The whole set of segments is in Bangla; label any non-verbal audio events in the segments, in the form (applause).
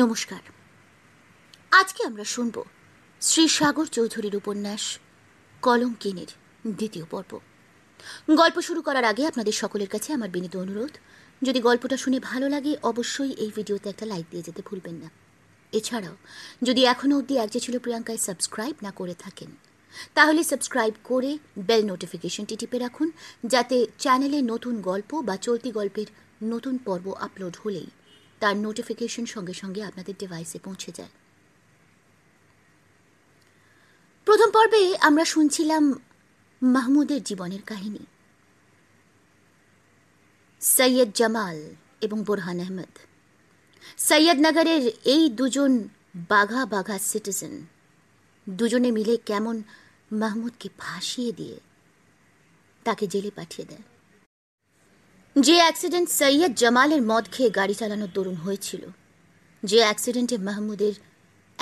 নমস্কার আজকে আমরা শুনব শ্রী সাগর চৌধুরীর উপন্যাস কলঙ্কিনের দ্বিতীয় পর্ব গল্প শুরু করার আগে আপনাদের সকলের কাছে আমার বিনীত অনুরোধ যদি গল্পটা শুনে ভালো লাগে অবশ্যই এই ভিডিওতে একটা লাইক দিয়ে যেতে ভুলবেন না এছাড়াও যদি এখনও অবধি এক যে ছিল প্রিয়াঙ্কায় সাবস্ক্রাইব না করে থাকেন তাহলে সাবস্ক্রাইব করে বেল নোটিফিকেশনটি টিপে রাখুন যাতে চ্যানেলে নতুন গল্প বা চলতি গল্পের নতুন পর্ব আপলোড হলেই তার নোটিফিকেশন সঙ্গে সঙ্গে আপনাদের ডিভাইসে পৌঁছে যায় প্রথম পর্বে আমরা শুনছিলাম মাহমুদের জীবনের কাহিনী সৈয়দ জামাল এবং বোরহান আহমদ সৈয়দনগরের এই দুজন বাঘা বাঘা সিটিজেন দুজনে মিলে কেমন মাহমুদকে ফাঁসিয়ে দিয়ে তাকে জেলে পাঠিয়ে দেয় যে অ্যাক্সিডেন্ট সৈয়দ জামালের মদ খেয়ে গাড়ি চালানোর দরুন হয়েছিল যে অ্যাক্সিডেন্টে মাহমুদের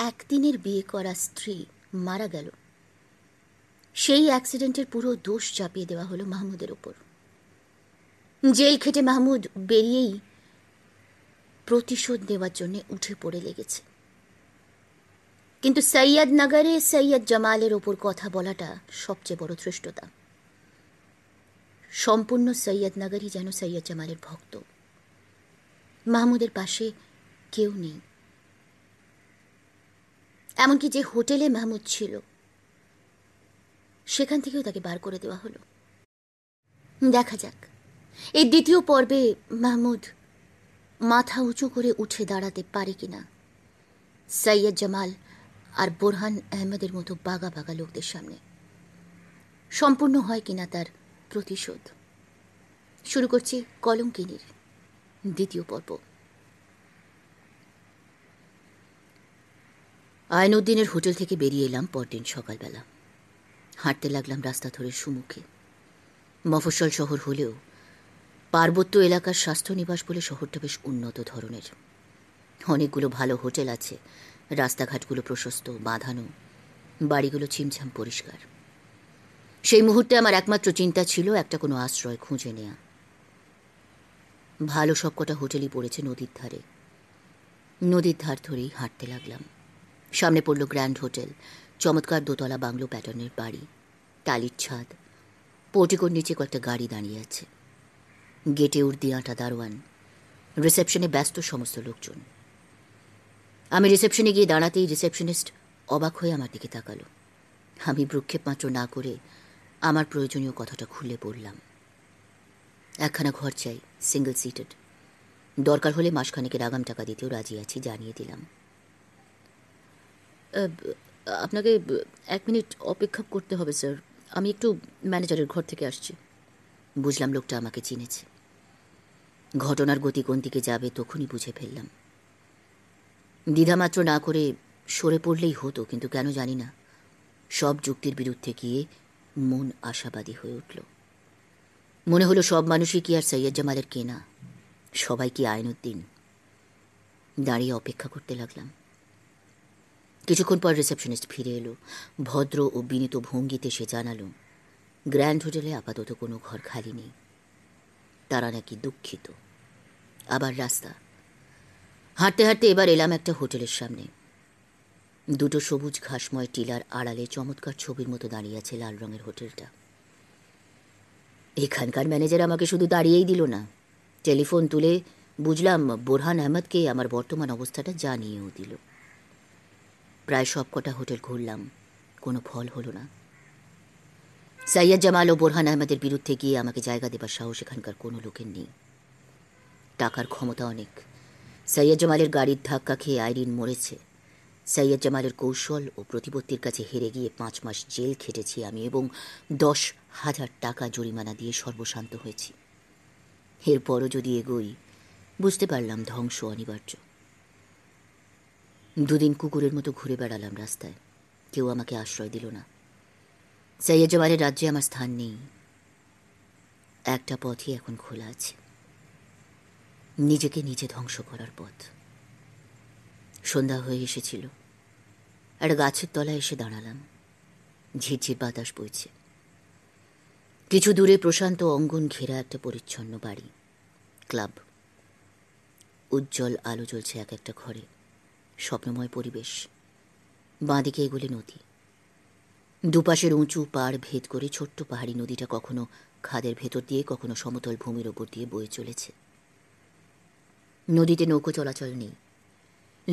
একদিনের বিয়ে করা স্ত্রী মারা গেল সেই অ্যাক্সিডেন্টের পুরো দোষ চাপিয়ে দেওয়া হলো মাহমুদের ওপর জেল খেটে মাহমুদ বেরিয়েই প্রতিশোধ নেওয়ার জন্য উঠে পড়ে লেগেছে কিন্তু সৈয়দ নগরে সৈয়দ জামালের ওপর কথা বলাটা সবচেয়ে বড় ধৃষ্টতা সম্পূর্ণ সৈয়দ নাগারই যেন সৈয়দ জামালের ভক্ত মাহমুদের পাশে কেউ নেই এমনকি যে হোটেলে মাহমুদ ছিল সেখান থেকেও তাকে বার করে দেওয়া হলো দেখা যাক এই দ্বিতীয় পর্বে মাহমুদ মাথা উঁচু করে উঠে দাঁড়াতে পারে কিনা সৈয়দ জামাল আর বোরহান আহমেদের মতো বাগা বাগা লোকদের সামনে সম্পূর্ণ হয় কিনা তার প্রতিশোধ শুরু করছি কলঙ্কিনীর দ্বিতীয় পর্ব আয়নউদ্দিনের হোটেল থেকে বেরিয়ে এলাম পরদিন সকালবেলা হাঁটতে লাগলাম রাস্তা ধরে সুমুখে মফস্বল শহর হলেও পার্বত্য এলাকার স্বাস্থ্য নিবাস বলে শহরটা বেশ উন্নত ধরনের অনেকগুলো ভালো হোটেল আছে রাস্তাঘাটগুলো প্রশস্ত বাঁধানো বাড়িগুলো ছিমছাম পরিষ্কার সেই মুহূর্তে আমার একমাত্র চিন্তা ছিল একটা কোনো আশ্রয় খুঁজে নেয়া ভালো সব কটা হোটেলই পড়েছে নদীর ধারে নদীর ধার ধরেই হাঁটতে লাগলাম সামনে পড়ল গ্র্যান্ড হোটেল চমৎকার দোতলা বাংলো প্যাটার্নের বাড়ি টালির ছাদ পোর্টিকোর নিচে কয়েকটা গাড়ি দাঁড়িয়ে আছে গেটে উর্দি আঁটা দারোয়ান রিসেপশনে ব্যস্ত সমস্ত লোকজন আমি রিসেপশনে গিয়ে দাঁড়াতেই রিসেপশনিস্ট অবাক হয়ে আমার দিকে তাকালো আমি ভ্রুক্ষেপ মাত্র না করে আমার প্রয়োজনীয় কথাটা খুলে বললাম একখানা ঘর চাই সিঙ্গেল সিটেড দরকার হলে মাসখানেকের আগাম টাকা দিতেও রাজি আছি জানিয়ে দিলাম আপনাকে এক মিনিট অপেক্ষা করতে হবে স্যার আমি একটু ম্যানেজারের ঘর থেকে আসছি বুঝলাম লোকটা আমাকে চিনেছে ঘটনার গতি কোন দিকে যাবে তখনই বুঝে ফেললাম দ্বিধামাত্র না করে সরে পড়লেই হতো কিন্তু কেন জানি না সব যুক্তির বিরুদ্ধে গিয়ে মন আশাবাদী হয়ে উঠল মনে হলো সব মানুষই কি আর সৈয়দ জামালের কেনা সবাই কি উদ্দিন দাঁড়িয়ে অপেক্ষা করতে লাগলাম কিছুক্ষণ পর রিসেপশনিস্ট ফিরে এলো ভদ্র ও বিনীত ভঙ্গিতে সে জানালো গ্র্যান্ড হোটেলে আপাতত কোনো ঘর খালি নেই তারা নাকি দুঃখিত আবার রাস্তা হাঁটতে হাঁটতে এবার এলাম একটা হোটেলের সামনে দুটো সবুজ ঘাসময় টিলার আড়ালে চমৎকার ছবির মতো দাঁড়িয়ে আছে লাল রঙের হোটেলটা এখানকার ম্যানেজার আমাকে শুধু দাঁড়িয়েই দিল না টেলিফোন তুলে বুঝলাম বোরহান আহমদকে আমার বর্তমান অবস্থাটা জানিয়েও দিল প্রায় সবকটা হোটেল ঘুরলাম কোনো ফল হলো না সাইয়াদ জামাল ও বোরহান আহমেদের বিরুদ্ধে গিয়ে আমাকে জায়গা দেবার সাহস এখানকার কোনো লোকের নেই টাকার ক্ষমতা অনেক সাইয়াদ জামালের গাড়ির ধাক্কা খেয়ে আইরিন মরেছে সৈয়দ জামালের কৌশল ও প্রতিপত্তির কাছে হেরে গিয়ে পাঁচ মাস জেল খেটেছি আমি এবং দশ হাজার টাকা জরিমানা দিয়ে সর্বশান্ত হয়েছি এরপরও যদি এগোই বুঝতে পারলাম ধ্বংস অনিবার্য দুদিন কুকুরের মতো ঘুরে বেড়ালাম রাস্তায় কেউ আমাকে আশ্রয় দিল না সৈয়দ জামালের রাজ্যে আমার স্থান নেই একটা পথই এখন খোলা আছে নিজেকে নিজে ধ্বংস করার পথ সন্ধ্যা হয়ে এসেছিল একটা গাছের তলায় এসে দাঁড়ালাম ঝিরঝির বাতাস বইছে কিছু দূরে প্রশান্ত অঙ্গন ঘেরা একটা পরিচ্ছন্ন বাড়ি ক্লাব উজ্জ্বল আলো জ্বলছে এক একটা ঘরে স্বপ্নময় পরিবেশ বাঁদিকে এগুলি নদী দুপাশের উঁচু পাড় ভেদ করে ছোট্ট পাহাড়ি নদীটা কখনো খাদের ভেতর দিয়ে কখনো সমতল ভূমির ওপর দিয়ে বয়ে চলেছে নদীতে নৌকো চলাচল নেই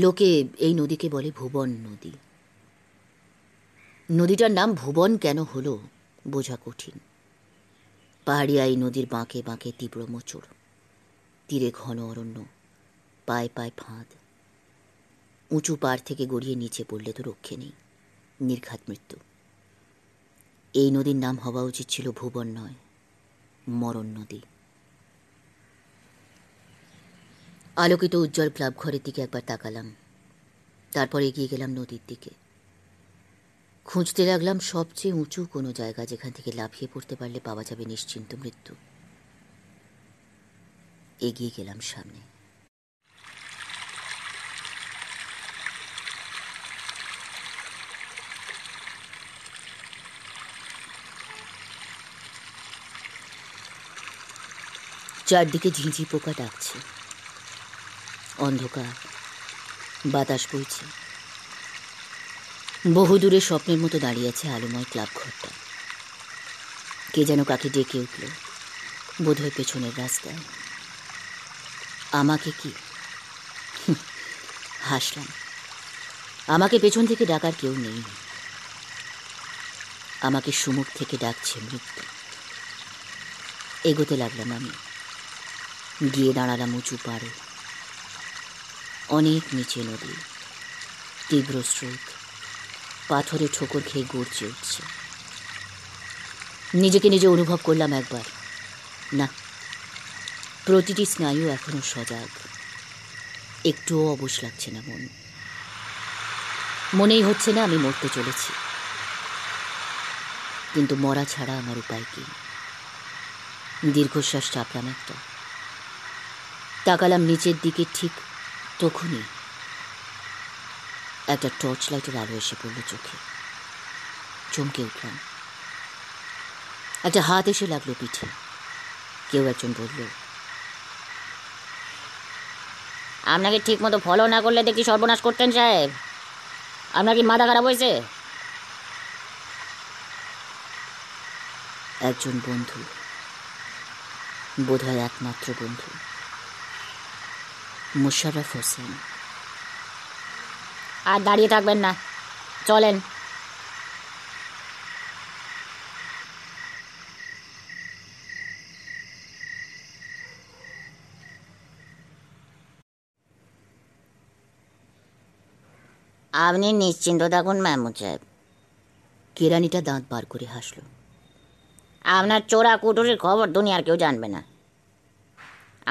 লোকে এই নদীকে বলে ভুবন নদী নদীটার নাম ভুবন কেন হলো বোঝা কঠিন পাহাড়িয়া এই নদীর বাঁকে বাঁকে তীব্র মোচড় তীরে ঘন অরণ্য পায়ে পায়ে ফাঁদ উঁচু পাড় থেকে গড়িয়ে নিচে পড়লে তো রক্ষে নেই নির্ঘাত মৃত্যু এই নদীর নাম হওয়া উচিত ছিল ভুবন নয় মরণ নদী আলোকিত উজ্জ্বল ক্লাব ঘরের দিকে একবার তাকালাম তারপর এগিয়ে গেলাম নদীর দিকে খুঁজতে লাগলাম সবচেয়ে উঁচু কোনো জায়গা যেখান থেকে লাফিয়ে পড়তে পারলে পাওয়া যাবে নিশ্চিন্ত মৃত্যু এগিয়ে গেলাম সামনে চারদিকে ঝিঁঝি পোকা ডাকছে অন্ধকার বাতাস বইছে বহুদূরে স্বপ্নের মতো দাঁড়িয়ে আছে আলোময় ক্লাব ঘরটা কে যেন কাকে ডেকে উঠল বোধহয় পেছনের রাস্তায় আমাকে কি হাসলাম আমাকে পেছন থেকে ডাকার কেউ নেই আমাকে সুমুখ থেকে ডাকছে মৃত্যু এগোতে লাগলাম আমি গিয়ে দাঁড়ালাম উঁচু পাড়ে অনেক নিচে নদী তীব্র স্রোত পাথরে ঠোকর খেয়ে গড়ছে উঠছে নিজেকে নিজে অনুভব করলাম একবার না প্রতিটি স্নায়ু এখনও সজাগ একটুও অবশ লাগছে না মন মনেই হচ্ছে না আমি মরতে চলেছি কিন্তু মরা ছাড়া আমার উপায় কি দীর্ঘশ্বাস চাপলাম একটা তাকালাম নিচের দিকে ঠিক তখনই একটা টর্চ লাইটের আলো এসে পড়লো চোখে চমকে উঠলাম একটা হাত এসে লাগলো পিঠে কেউ একজন বলল আপনাকে ঠিক মতো ফলো না করলে দেখি সর্বনাশ করতেন সাহেব আপনার কি মাথা খারাপ হয়েছে একজন বন্ধু বোধহয় একমাত্র বন্ধু মুশারফ হোসেন আর দাঁড়িয়ে থাকবেন না চলেন আপনি নিশ্চিন্ত থাকুন ম্যাম সাহেব কেরানিটা দাঁত বার করে হাসল আপনার চোরা কুটুরির খবর দুনিয়ার কেউ জানবে না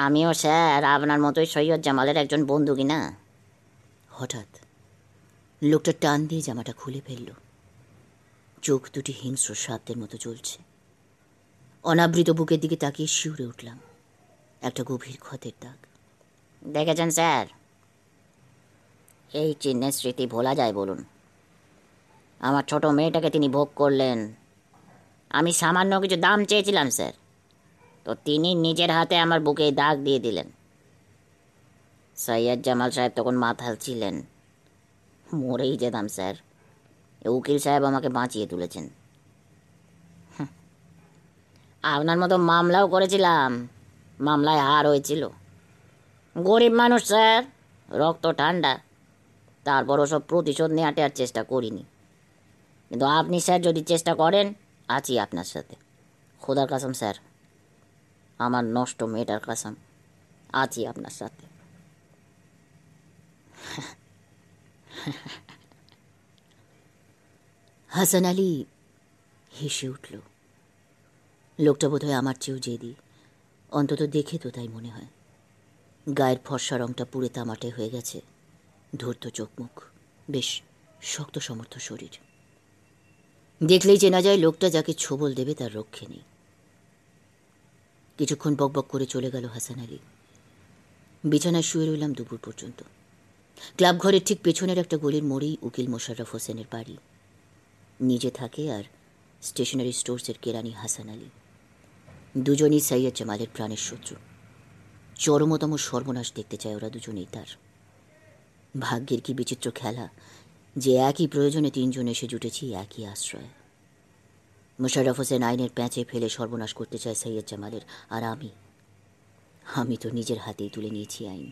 আমিও স্যার আপনার মতোই সৈয়দ জামালের একজন বন্ধু কিনা হঠাৎ লোকটা টান দিয়ে জামাটা খুলে ফেলল চোখ দুটি হিংস্র সাপদের মতো চলছে অনাবৃত বুকের দিকে তাকিয়ে শিউরে উঠলাম একটা গভীর ক্ষতের দাগ দেখেছেন স্যার এই চিহ্নের স্মৃতি ভোলা যায় বলুন আমার ছোট মেয়েটাকে তিনি ভোগ করলেন আমি সামান্য কিছু দাম চেয়েছিলাম স্যার তো তিনি নিজের হাতে আমার বুকে দাগ দিয়ে দিলেন সৈয়দ জামাল সাহেব তখন মাথাল ছিলেন মরেই যেতাম স্যার উকিল সাহেব আমাকে বাঁচিয়ে তুলেছেন আপনার মতো মামলাও করেছিলাম মামলায় হার হয়েছিল গরিব মানুষ স্যার রক্ত ঠান্ডা তারপর ওসব প্রতিশোধ নেওয়াটে আর চেষ্টা করিনি কিন্তু আপনি স্যার যদি চেষ্টা করেন আছি আপনার সাথে খোদার কাসম স্যার আমার নষ্ট মেয়েটার কাসাম আছি আপনার সাথে হাসান আলী হেসে উঠল লোকটা বোধহয় আমার চেয়েও জেদি অন্তত দেখে তো তাই মনে হয় গায়ের ফর্সা রংটা পুড়ে তামাটে হয়ে গেছে ধূর্ত চোখ মুখ বেশ শক্ত সমর্থ শরীর দেখলেই চেনা যায় লোকটা যাকে ছোবল দেবে তার রক্ষে নেই কিছুক্ষণ বকবক করে চলে গেল হাসান আলী বিছানায় শুয়ে রইলাম দুপুর পর্যন্ত ক্লাব ঘরের ঠিক পেছনের একটা গলির মোড়েই উকিল মোশাররফ হোসেনের বাড়ি নিজে থাকে আর স্টেশনারি স্টোর্সের কেরানি হাসান আলী দুজনই সাইয়াদ জামালের প্রাণের শত্রু চরমতম সর্বনাশ দেখতে চায় ওরা দুজনেই তার ভাগ্যের কি বিচিত্র খেলা যে একই প্রয়োজনে তিনজন এসে জুটেছি একই আশ্রয় মোশাররফ হোসেন আইনের প্যাঁচে ফেলে সর্বনাশ করতে চায় সৈয়দ জামালের আর আমি আমি তো নিজের হাতেই তুলে নিয়েছি আইন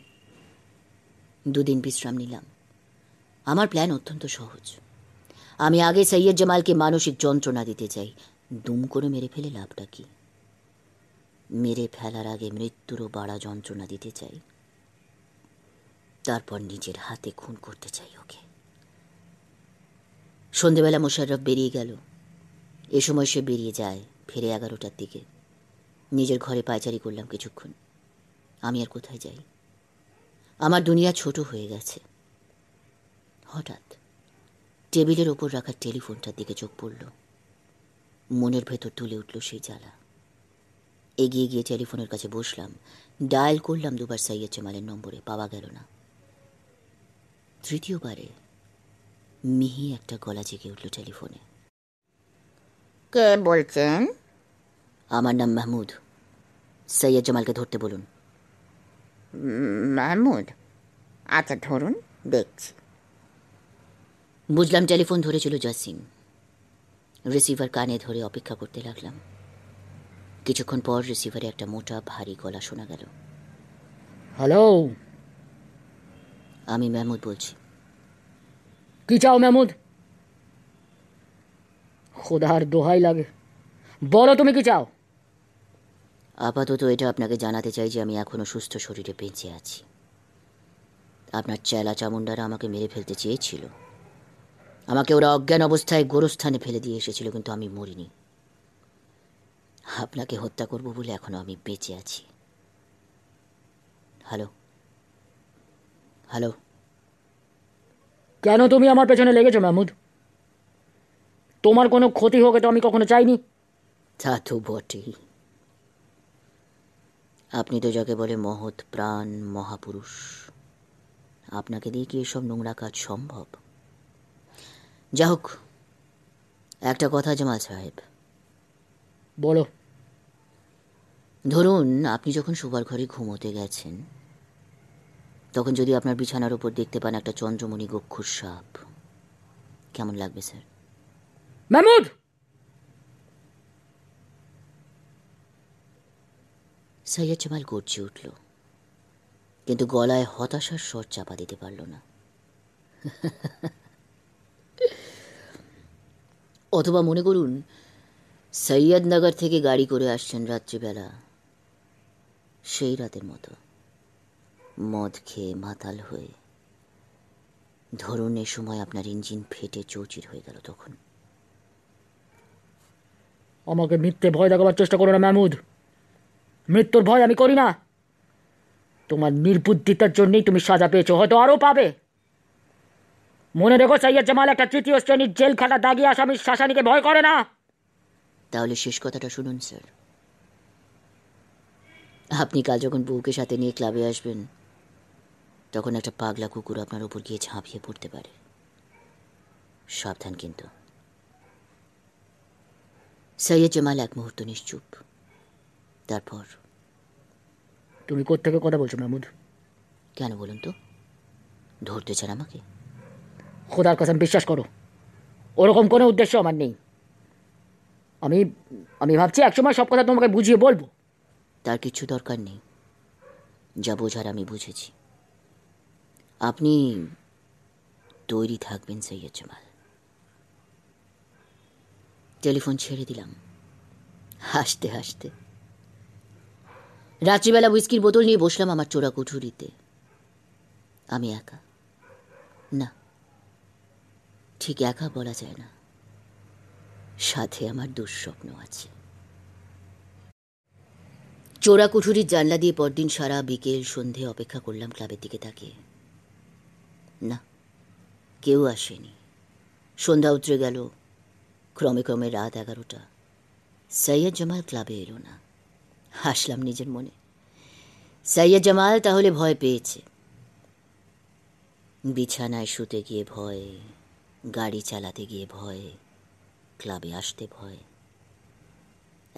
দুদিন বিশ্রাম নিলাম আমার প্ল্যান অত্যন্ত সহজ আমি আগে সৈয়দ জামালকে মানসিক যন্ত্রণা দিতে চাই দুম করে মেরে ফেলে লাভটা কি মেরে ফেলার আগে মৃত্যুরও বাড়া যন্ত্রণা দিতে চাই তারপর নিজের হাতে খুন করতে চাই ওকে সন্ধেবেলা মোশাররফ বেরিয়ে গেল এ সময় সে বেরিয়ে যায় ফিরে এগারোটার দিকে নিজের ঘরে পায়চারি করলাম কিছুক্ষণ আমি আর কোথায় যাই আমার দুনিয়া ছোট হয়ে গেছে হঠাৎ টেবিলের ওপর রাখা টেলিফোনটার দিকে চোখ পড়ল মনের ভেতর তুলে উঠল সেই জ্বালা এগিয়ে গিয়ে টেলিফোনের কাছে বসলাম ডায়াল করলাম দুবার সাইয়া চেমালের নম্বরে পাওয়া গেল না তৃতীয়বারে মিহি একটা গলা জেগে উঠল টেলিফোনে কে বলছেন আমার নাম মাহমুদ সৈয়দ জামালকে ধরতে বলুন মাহমুদ আচ্ছা ধরুন দেখছি বুঝলাম টেলিফোন ধরেছিল জাসিম রিসিভার কানে ধরে অপেক্ষা করতে লাগলাম কিছুক্ষণ পর রিসিভারে একটা মোটা ভারী গলা শোনা গেল হ্যালো আমি মাহমুদ বলছি কি চাও মাহমুদ খোদার দোহাই লাগে বলো তুমি কি চাও আপাতত এটা আপনাকে জানাতে চাই যে আমি এখনো সুস্থ শরীরে বেঁচে আছি আপনার চেলা চামুন্ডারা আমাকে মেরে ফেলতে চেয়েছিল আমাকে ওরা অজ্ঞান অবস্থায় গোরস্থানে ফেলে দিয়ে এসেছিল কিন্তু আমি মরিনি আপনাকে হত্যা করব বলে এখনো আমি বেঁচে আছি হ্যালো হ্যালো কেন তুমি আমার পেছনে লেগেছো মাহমুদ তোমার কোনো ক্ষতি হোক এটা আমি কখনো চাইনি তা তো বটেই আপনি তো যাকে বলে মহৎ প্রাণ মহাপুরুষ আপনাকে দিয়ে কি এসব নোংরা কাজ সম্ভব যা হোক একটা কথা জামাল সাহেব বলো ধরুন আপনি যখন শোবার ঘরে ঘুমোতে গেছেন তখন যদি আপনার বিছানার উপর দেখতে পান একটা চন্দ্রমণি গক্ষুর সাপ কেমন লাগবে স্যার Mahmoud সৈয়দ জামাল গর্জে উঠল কিন্তু গলায় হতাশার স্বর চাপা দিতে পারল না অথবা মনে করুন সৈয়দনগর থেকে গাড়ি করে আসছেন রাত্রিবেলা সেই রাতের মতো মদ খেয়ে মাতাল হয়ে ধরুন এ সময় আপনার ইঞ্জিন ফেটে চৌচির হয়ে গেল তখন আমাকে মৃত্যুর ভয় দেখাবার চেষ্টা করো না মাহমুদ মৃত্যুর ভয় আমি করি না তোমার নির্বুদ্ধিতার জন্যই তুমি সাজা পেয়েছো হয়তো আরও পাবে মনে রেখো সাইয়া জামাল একটা তৃতীয় শ্রেণীর জেলখানা দাগিয়ে আসামি শাসানিকে ভয় করে না তাহলে শেষ কথাটা শুনুন স্যার আপনি কাল যখন বউকে সাথে নিয়ে ক্লাবে আসবেন তখন একটা পাগলা কুকুর আপনার ওপর গিয়ে ঝাঁপিয়ে পড়তে পারে সাবধান কিন্তু সৈয়দ জামাল এক মুহূর্ত নিশ্চুপ তারপর তুমি কোত্থেকে কথা বলছো মাহমুদ কেন বলুন তো ধরতে চান আমাকে খোদার কথা বিশ্বাস করো ওরকম কোনো উদ্দেশ্য আমার নেই আমি আমি ভাবছি একসময় সব কথা তোমাকে বুঝিয়ে বলবো তার কিছু দরকার নেই যা বোঝার আমি বুঝেছি আপনি তৈরি থাকবেন সৈয়দ জামাল টেলিফোন ছেড়ে দিলাম হাসতে হাসতে রাত্রিবেলা উইস্কির বোতল নিয়ে বসলাম আমার চোরা কুঠুরিতে আমি একা না ঠিক একা বলা যায় না সাথে আমার দুঃস্বপ্ন আছে চোরা কুঠুরির জানলা দিয়ে পরদিন সারা বিকেল সন্ধে অপেক্ষা করলাম ক্লাবের দিকে তাকিয়ে না কেউ আসেনি সন্ধ্যা উতরে গেল ক্রমে ক্রমে রাত এগারোটা সৈয়দ জামাল ক্লাবে এলো না হাসলাম নিজের মনে সৈয়দ জামাল তাহলে ভয় পেয়েছে বিছানায় শুতে গিয়ে ভয় গাড়ি চালাতে গিয়ে ভয় ক্লাবে আসতে ভয়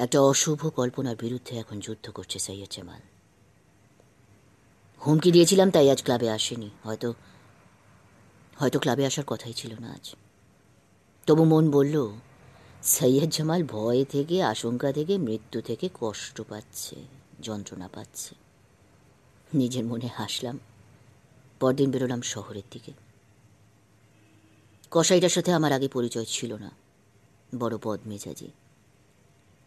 একটা অশুভ কল্পনার বিরুদ্ধে এখন যুদ্ধ করছে সৈয়দ জামাল হুমকি দিয়েছিলাম তাই আজ ক্লাবে আসেনি হয়তো হয়তো ক্লাবে আসার কথাই ছিল না আজ তবু মন বলল সৈয়দ জামাল ভয় থেকে আশঙ্কা থেকে মৃত্যু থেকে কষ্ট পাচ্ছে যন্ত্রণা পাচ্ছে নিজের মনে হাসলাম পরদিন বেরোলাম শহরের দিকে কসাইটার সাথে আমার আগে পরিচয় ছিল না বড় পদ মেজাজি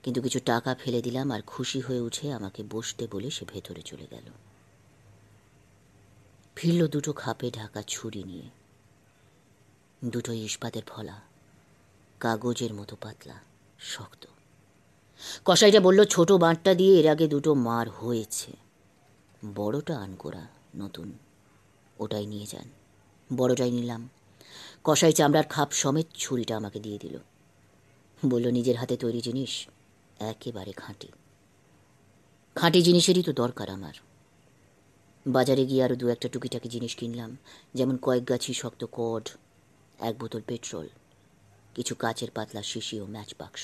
কিন্তু কিছু টাকা ফেলে দিলাম আর খুশি হয়ে উঠে আমাকে বসতে বলে সে ভেতরে চলে গেল ফিরল দুটো খাপে ঢাকা ছুরি নিয়ে দুটো ইস্পাতের ফলা কাগজের মতো পাতলা শক্ত কসাইটা বলল ছোট বাঁটটা দিয়ে এর আগে দুটো মার হয়েছে বড়টা আনকোরা নতুন ওটাই নিয়ে যান বড়টাই নিলাম কষাই চামড়ার খাপ সমেত ছুরিটা আমাকে দিয়ে দিল বলল নিজের হাতে তৈরি জিনিস একেবারে খাঁটি খাঁটি জিনিসেরই তো দরকার আমার বাজারে গিয়ে আরও দু একটা টুকিটাকি জিনিস কিনলাম যেমন কয়েক গাছি শক্ত কড এক বোতল পেট্রোল কিছু কাচের পাতলা শিশি ও ম্যাচ বাক্স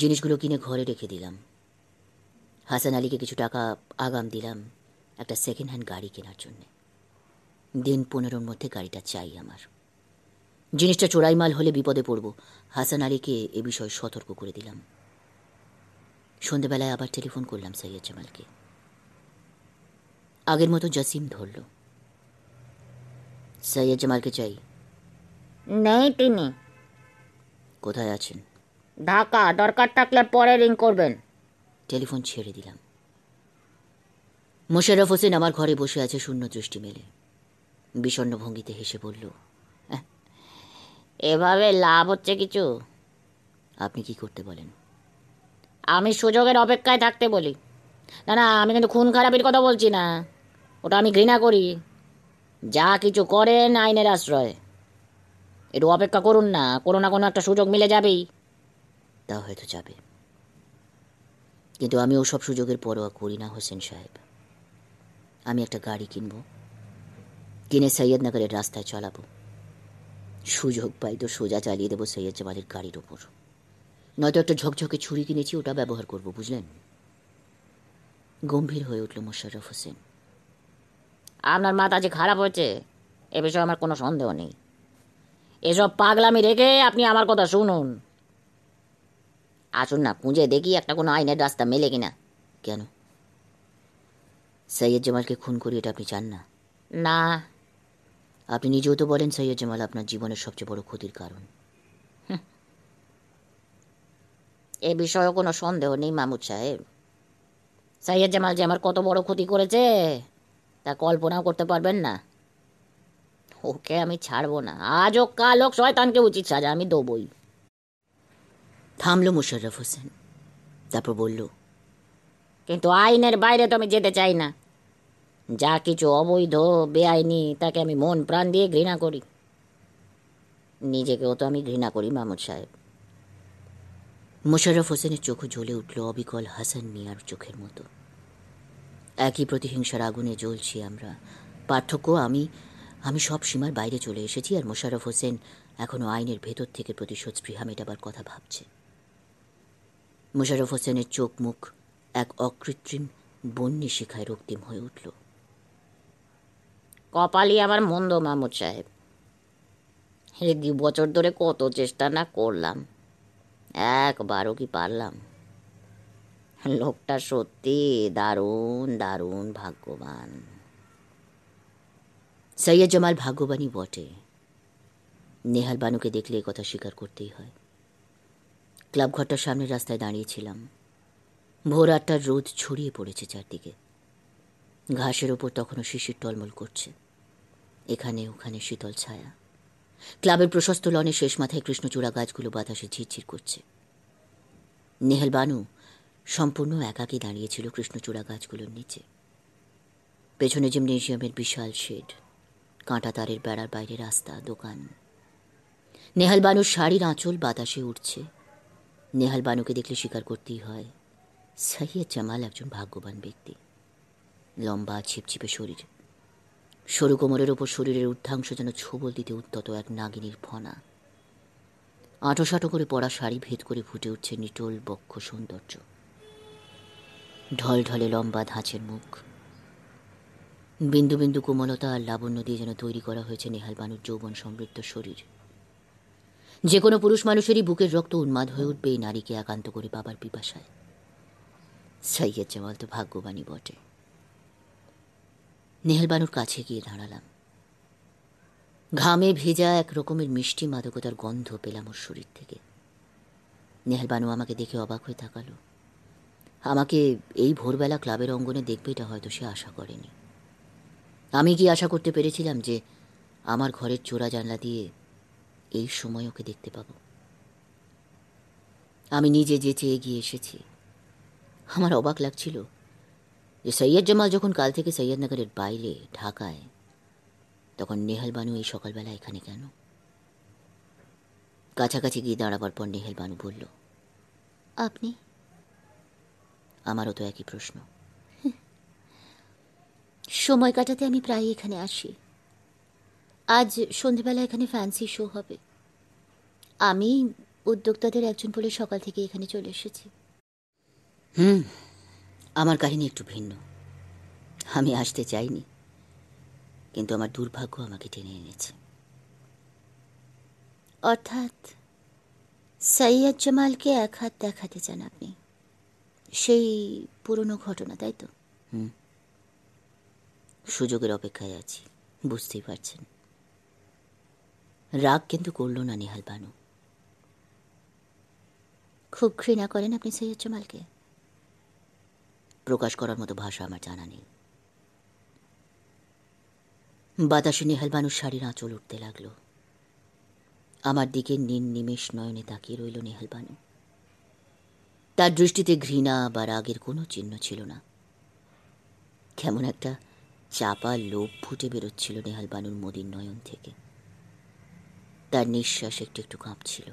জিনিসগুলো কিনে ঘরে রেখে দিলাম হাসান আলীকে কিছু টাকা আগাম দিলাম একটা সেকেন্ড হ্যান্ড গাড়ি কেনার জন্যে দিন পনেরোর মধ্যে গাড়িটা চাই আমার জিনিসটা চোরাই মাল হলে বিপদে পড়ব হাসান আলীকে এ বিষয়ে সতর্ক করে দিলাম সন্ধেবেলায় আবার টেলিফোন করলাম সৈয়দ জামালকে আগের মতো জাসিম ধরল সৈয়দ জামালকে চাই নেই তিনি কোথায় আছেন ঢাকা দরকার থাকলে পরে রিং করবেন টেলিফোন ছেড়ে দিলাম মোশারফ হোসেন আমার ঘরে বসে আছে শূন্য দৃষ্টি মেলে বিষণ্ন ভঙ্গিতে হেসে বলল এভাবে লাভ হচ্ছে কিছু আপনি কি করতে বলেন আমি সুযোগের অপেক্ষায় থাকতে বলি না না আমি কিন্তু খুন খারাপের কথা বলছি না ওটা আমি ঘৃণা করি যা কিছু করেন আইনের আশ্রয় একটু অপেক্ষা করুন না কোনো না কোনো একটা সুযোগ মিলে যাবেই তা হয়তো যাবে কিন্তু আমি ওসব সুযোগের পরোয়া করি না হোসেন সাহেব আমি একটা গাড়ি কিনব কিনে সৈয়দনগরের রাস্তায় চালাবো সুযোগ পাই তো সোজা চালিয়ে দেবো সৈয়দ জামালের গাড়ির ওপর নয়তো একটা ঝকঝকে ছুরি কিনেছি ওটা ব্যবহার করব বুঝলেন গম্ভীর হয়ে উঠল মোশারফ হোসেন আপনার মাথা যে খারাপ হয়েছে এ বিষয়ে আমার কোনো সন্দেহ নেই এসব পাগলামি রেখে আপনি আমার কথা শুনুন আসুন না খুঁজে দেখি একটা কোনো আইনের রাস্তা মেলে কিনা কেন সৈয়দ জামালকে খুন করি এটা আপনি চান না না আপনি নিজেও তো বলেন সৈয়দ জামাল আপনার জীবনের সবচেয়ে বড় ক্ষতির কারণ এ বিষয়ে কোনো সন্দেহ নেই মামুদ সাহেব সৈয়দ জামাল যে আমার কত বড় ক্ষতি করেছে তা কল্পনাও করতে পারবেন না ওকে আমি ছাড়বো না আজ ও কাল হোক শয়তানকে উচিত সাজা আমি দেবই থামলো মুশারফ হোসেন তারপর বলল কিন্তু আইনের বাইরে তো আমি যেতে চাই না যা কিছু অবৈধ বেআইনি তাকে আমি মন প্রাণ দিয়ে ঘৃণা করি নিজেকেও তো আমি ঘৃণা করি মামুদ সাহেব মোশাররফ হোসেনের চোখ জ্বলে উঠল অবিকল হাসান মিয়ার চোখের মতো একই প্রতিহিংসার আগুনে জ্বলছি আমরা পার্থক্য আমি আমি সব সীমার বাইরে চলে এসেছি আর মোশারফ হোসেন এখনও আইনের ভেতর থেকে প্রতিশোধ স্পৃহা মেটাবার কথা ভাবছে মোশাররফ হোসেনের চোখ মুখ এক অকৃত্রিম বন্যী শিখায় রক্তিম হয়ে উঠল কপালই আমার মন্দ মামুদ সাহেব এই দু বছর ধরে কত চেষ্টা না করলাম একবারও কি পারলাম লোকটা সত্যি দারুণ দারুণ ভাগ্যবান সৈয়দ জামাল ভাগ্যবানই বটে নেহাল বানুকে দেখলে কথা স্বীকার করতেই হয় ক্লাব ঘরটার সামনে রাস্তায় দাঁড়িয়েছিলাম ভোর আটটার রোদ ছড়িয়ে পড়েছে চারদিকে ঘাসের ওপর তখনও শিশির টলমল করছে এখানে ওখানে শীতল ছায়া ক্লাবের প্রশস্ত লনে শেষ মাথায় কৃষ্ণচূড়া গাছগুলো বাতাসে ঝিরঝির করছে নেহাল বানু সম্পূর্ণ একাকে দাঁড়িয়েছিল কৃষ্ণচূড়া গাছগুলোর নিচে পেছনে জিমনেশিয়ামের বিশাল শেড কাঁটা তারের বেড়ার বাইরে রাস্তা দোকান নেহাল বানুর শাড়ির আঁচল বাতাসে উঠছে নেহাল বানুকে দেখলে স্বীকার করতেই হয় সাহিয়া জামাল একজন ভাগ্যবান ব্যক্তি লম্বা ছিপছিপে শরীর সরু কোমরের ওপর শরীরের ঊর্ধ্বাংশ যেন ছোবল দিতে উত্তত এক নাগিনীর ফনা আঁটোসাঁটো করে পরা শাড়ি ভেদ করে ফুটে উঠছে নিটোল বক্ষ সৌন্দর্য ঢলঢলে লম্বা ধাঁচের মুখ বিন্দু বিন্দু কোমলতা আর লাবণ্য দিয়ে যেন তৈরি করা হয়েছে নেহাল বানুর যৌবন সমৃদ্ধ শরীর যে কোনো পুরুষ মানুষেরই বুকের রক্ত উন্মাদ হয়ে উঠবে এই নারীকে একান্ত করে বাবার পিপাসায় সাইয়ের জামাল তো ভাগ্যবাণী বটে নেহাল বানুর কাছে গিয়ে দাঁড়ালাম ঘামে ভেজা এক রকমের মিষ্টি মাদকতার গন্ধ পেলাম ওর শরীর থেকে নেহাল বানু আমাকে দেখে অবাক হয়ে থাকালো আমাকে এই ভোরবেলা ক্লাবের অঙ্গনে দেখবে এটা হয়তো সে আশা করেনি আমি কি আশা করতে পেরেছিলাম যে আমার ঘরের চোরা জানলা দিয়ে এই সময় ওকে দেখতে পাব আমি নিজে যে চেয়ে গিয়ে এসেছি আমার অবাক লাগছিল যে সৈয়দ জামাল যখন কাল থেকে সৈয়দনগরের বাইরে ঢাকায় তখন নেহাল বানু এই সকালবেলা এখানে কেন কাছাকাছি গিয়ে দাঁড়াবার পর নেহেল বানু বলল আপনি আমারও তো একই প্রশ্ন সময় কাটাতে আমি প্রায় এখানে আসি আজ সন্ধেবেলা এখানে ফ্যান্সি শো হবে আমি উদ্যোক্তাদের একজন বলে সকাল থেকে এখানে চলে এসেছি হুম আমার কাহিনী একটু ভিন্ন আমি আসতে চাইনি কিন্তু আমার দুর্ভাগ্য আমাকে টেনে এনেছে অর্থাৎ সাইয়াদ জামালকে এক হাত দেখাতে চান আপনি সেই পুরনো ঘটনা তাই তো হুম সুযোগের অপেক্ষায় আছি বুঝতেই পারছেন রাগ কিন্তু করল না নিহাল বানু খুব ঘৃণা করেন আপনি সৈয়দ জামালকে প্রকাশ করার মতো ভাষা আমার জানা নেই বাতাসে নেহাল বানুর শাড়ির আঁচল উঠতে লাগলো আমার দিকে নিমেষ নয়নে তাকিয়ে রইল নেহাল বানু তার দৃষ্টিতে ঘৃণা বা রাগের কোনো চিহ্ন ছিল না কেমন একটা চাপা লোভ ফুটে বেরোচ্ছিল নেহাল বানুর মোদির নয়ন থেকে তার নিঃশ্বাস একটু একটু কাঁপছিল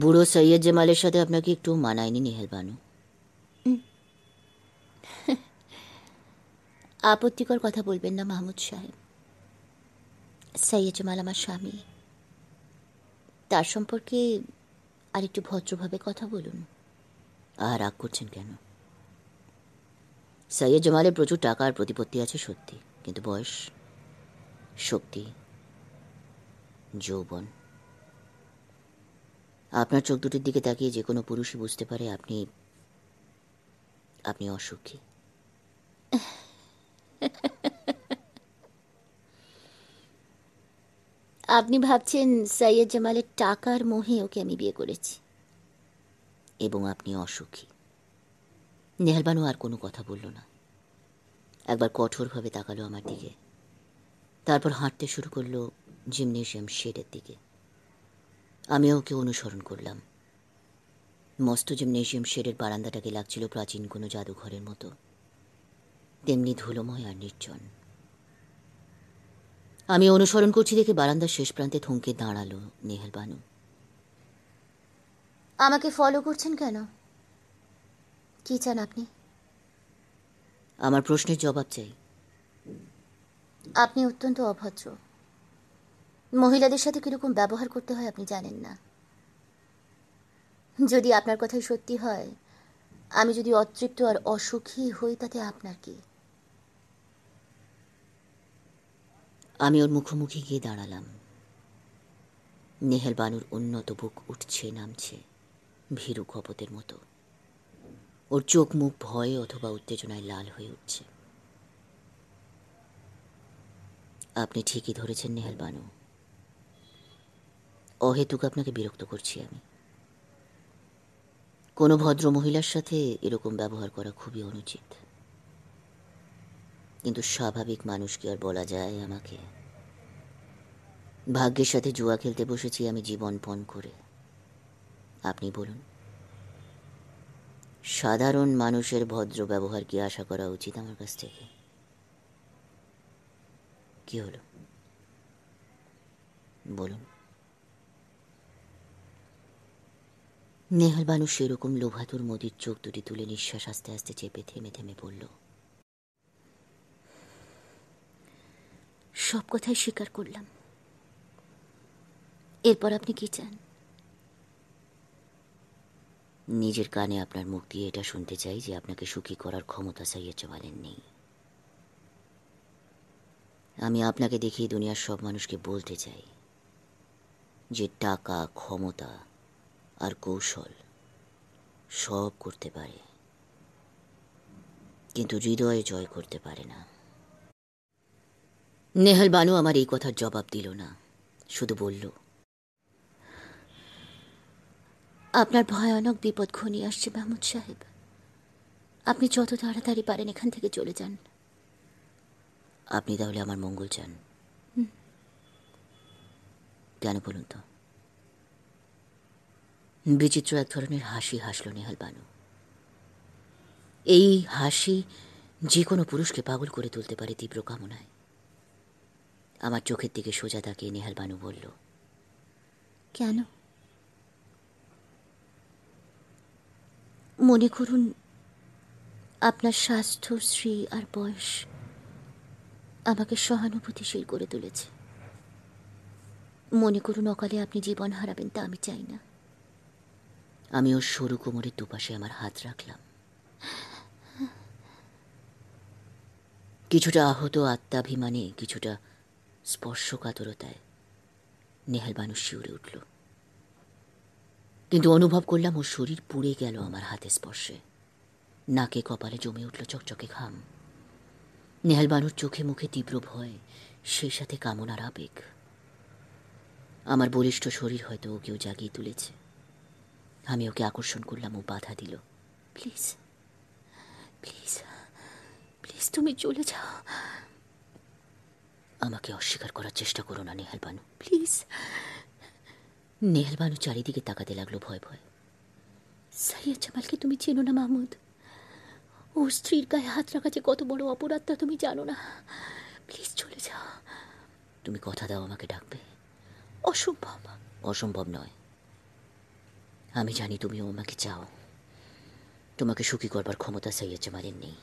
বুড়ো সৈয়দ জামালের সাথে আপনাকে একটু মানায়নি নেহাল বানু আপত্তিকর কথা বলবেন না মাহমুদ সাহেব সৈয়দ জামাল আমার স্বামী তার সম্পর্কে আর একটু ভদ্রভাবে কথা বলুন আর রাগ করছেন কেন সৈয়দ জামালের প্রচুর টাকা আর প্রতিপত্তি আছে সত্যি কিন্তু বয়স শক্তি যৌবন আপনার চোখ দুটির দিকে তাকিয়ে যে কোনো পুরুষই বুঝতে পারে আপনি আপনি অসুখী আপনি ভাবছেন সৈয়দ জামালের টাকার মোহে ওকে আমি বিয়ে করেছি এবং আপনি অসুখী নেহালবানু আর কোনো কথা বলল না একবার কঠোরভাবে তাকালো আমার দিকে তারপর হাঁটতে শুরু করলো জিমনেশিয়াম শেডের দিকে আমিও ওকে অনুসরণ করলাম মস্ত জিমনেশিয়াম শেডের বারান্দাটাকে লাগছিল প্রাচীন কোনো জাদুঘরের মতো তেমনি ধুলোময় আর নির্জন আমি অনুসরণ করছি দেখে বারান্দার শেষ প্রান্তে থমকে দাঁড়ালো নেহেলবানু আমাকে ফলো করছেন কেন কি চান আপনি আমার প্রশ্নের জবাব চাই আপনি অত্যন্ত অভদ্র মহিলাদের সাথে কীরকম ব্যবহার করতে হয় আপনি জানেন না যদি আপনার কথাই সত্যি হয় আমি যদি অতৃপ্ত আর অসুখী হই তাতে আপনার কি আমি ওর মুখোমুখি গিয়ে দাঁড়ালাম নেহেল বানুর উন্নত বুক উঠছে নামছে ভীরু কপতের মতো ওর চোখ মুখ ভয়ে অথবা উত্তেজনায় লাল হয়ে উঠছে আপনি ঠিকই ধরেছেন নেহাল বানু অহেতুক আপনাকে বিরক্ত করছি আমি কোনো ভদ্র মহিলার সাথে এরকম ব্যবহার করা খুবই অনুচিত কিন্তু স্বাভাবিক মানুষকে আর বলা যায় আমাকে ভাগ্যের সাথে জুয়া খেলতে বসেছি আমি জীবনপণ করে আপনি বলুন সাধারণ মানুষের ভদ্র ব্যবহার কি আশা করা উচিত আমার কাছ থেকে কি হলো বলুন নেহাল বানু সেরকম লোভাতুর মোদির চোখ দুটি তুলে নিঃশ্বাস আস্তে আস্তে চেপে থেমে থেমে বলল সব কথাই স্বীকার করলাম এরপর আপনি কি চান নিজের কানে আপনার মুখ দিয়ে এটা শুনতে চাই যে আপনাকে সুখী করার ক্ষমতা সাইয়া জওয়ানের নেই আমি আপনাকে দেখি দুনিয়ার সব মানুষকে বলতে চাই যে টাকা ক্ষমতা আর কৌশল সব করতে পারে কিন্তু হৃদয়ে জয় করতে পারে না নেহাল বানু আমার এই কথার জবাব দিল না শুধু বলল আপনার ভয়ানক বিপদ ঘনিয়ে আসছে মাহমুদ সাহেব আপনি যত তাড়াতাড়ি পারেন এখান থেকে চলে যান আপনি তাহলে আমার মঙ্গল চান কেন বলুন তো বিচিত্র এক ধরনের হাসি হাসল নেহাল বানু এই হাসি যে কোনো পুরুষকে পাগল করে তুলতে পারে তীব্র কামনায় আমার চোখের দিকে সোজা তাকিয়ে নেহাল বানু বলল কেন মনে করুন আপনার স্বাস্থ্য শ্রী আর বয়স আমাকে সহানুভূতিশীল করে তুলেছে মনে করুন অকালে আপনি জীবন হারাবেন তা আমি চাই না আমি ওর সরু কোমরের দুপাশে আমার হাত রাখলাম কিছুটা আহত আত্মাভিমানে কিছুটা স্পর্শকাতরতায় নেহাল মানুষ শিউরে উঠল কিন্তু অনুভব করলাম ওর শরীর পুড়ে গেল আমার হাতে স্পর্শে নাকে কপালে জমে উঠল চকচকে খাম নেহাল বানুর চোখে মুখে তীব্র ভয় সেই সাথে কামনার আবেগ আমার বলিষ্ঠ শরীর হয়তো ওকেও জাগিয়ে তুলেছে আমি ওকে আকর্ষণ করলাম ও বাধা দিল প্লিজ প্লিজ প্লিজ তুমি চলে যাও আমাকে অস্বীকার করার চেষ্টা করো না নেহাল বানু প্লিজ নেহালবানু চারিদিকে তাকাতে লাগলো ভয় ভয় সাইয়া জামালকে তুমি চেনো না মাহমুদ ও স্ত্রীর গায়ে হাত রাখা যে কত বড় অপরাধ তা তুমি জানো না প্লিজ চলে যাও তুমি কথা দাও আমাকে ডাকবে অসম্ভব অসম্ভব নয় আমি জানি তুমি আমাকে চাও তোমাকে সুখী করবার ক্ষমতা সাইয়া জামালের নেই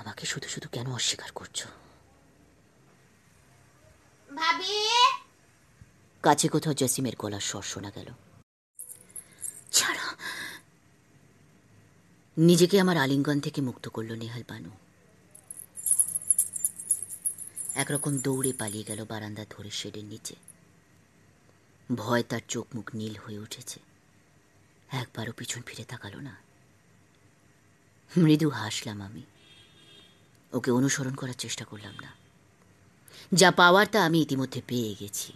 আমাকে শুধু শুধু কেন অস্বীকার করছো ভাবি কাছে কোথাও জসিমের গলার স্বর শোনা গেল ছাড়া নিজেকে আমার আলিঙ্গন থেকে মুক্ত করল নেহাল বানু একরকম দৌড়ে পালিয়ে গেল বারান্দা ধরে শেডের নিচে ভয় তার চোখ মুখ নীল হয়ে উঠেছে একবারও পিছন ফিরে তাকালো না মৃদু হাসলাম আমি ওকে অনুসরণ করার চেষ্টা করলাম না যা পাওয়ার তা আমি ইতিমধ্যে পেয়ে গেছি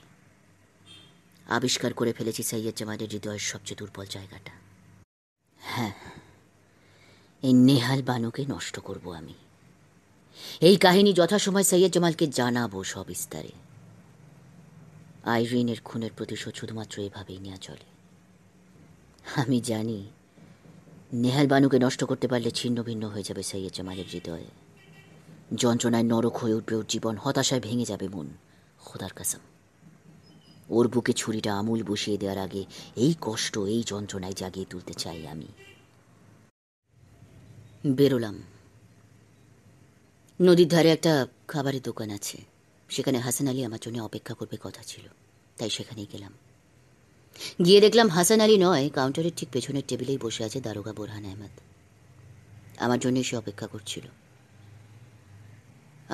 আবিষ্কার করে ফেলেছি সৈয়দ জামানের হৃদয়ের সবচেয়ে দুর্বল জায়গাটা হ্যাঁ এই নেহাল বানুকে নষ্ট করব আমি এই কাহিনী যথাসময় সৈয়দ জামালকে জানাবো সবিস্তারে আইরিনের খুনের প্রতিশোধ শুধুমাত্র এভাবেই নেওয়া চলে আমি জানি নেহাল বানুকে নষ্ট করতে পারলে ছিন্ন ভিন্ন হয়ে যাবে সৈয়দ জামালের হৃদয়ে যন্ত্রণায় নরক হয়ে উঠবে ওর জীবন হতাশায় ভেঙে যাবে মন খোদার কাসম ওর বুকে ছুরিটা আমূল বসিয়ে দেওয়ার আগে এই কষ্ট এই যন্ত্রণায় জাগিয়ে তুলতে চাই আমি বেরোলাম নদীর ধারে একটা খাবারের দোকান আছে সেখানে হাসান আলী আমার জন্য অপেক্ষা করবে কথা ছিল তাই সেখানেই গেলাম গিয়ে দেখলাম হাসান আলী নয় কাউন্টারের ঠিক পেছনের টেবিলেই বসে আছে দারোগা বোরহান আহমেদ আমার জন্যই সে অপেক্ষা করছিল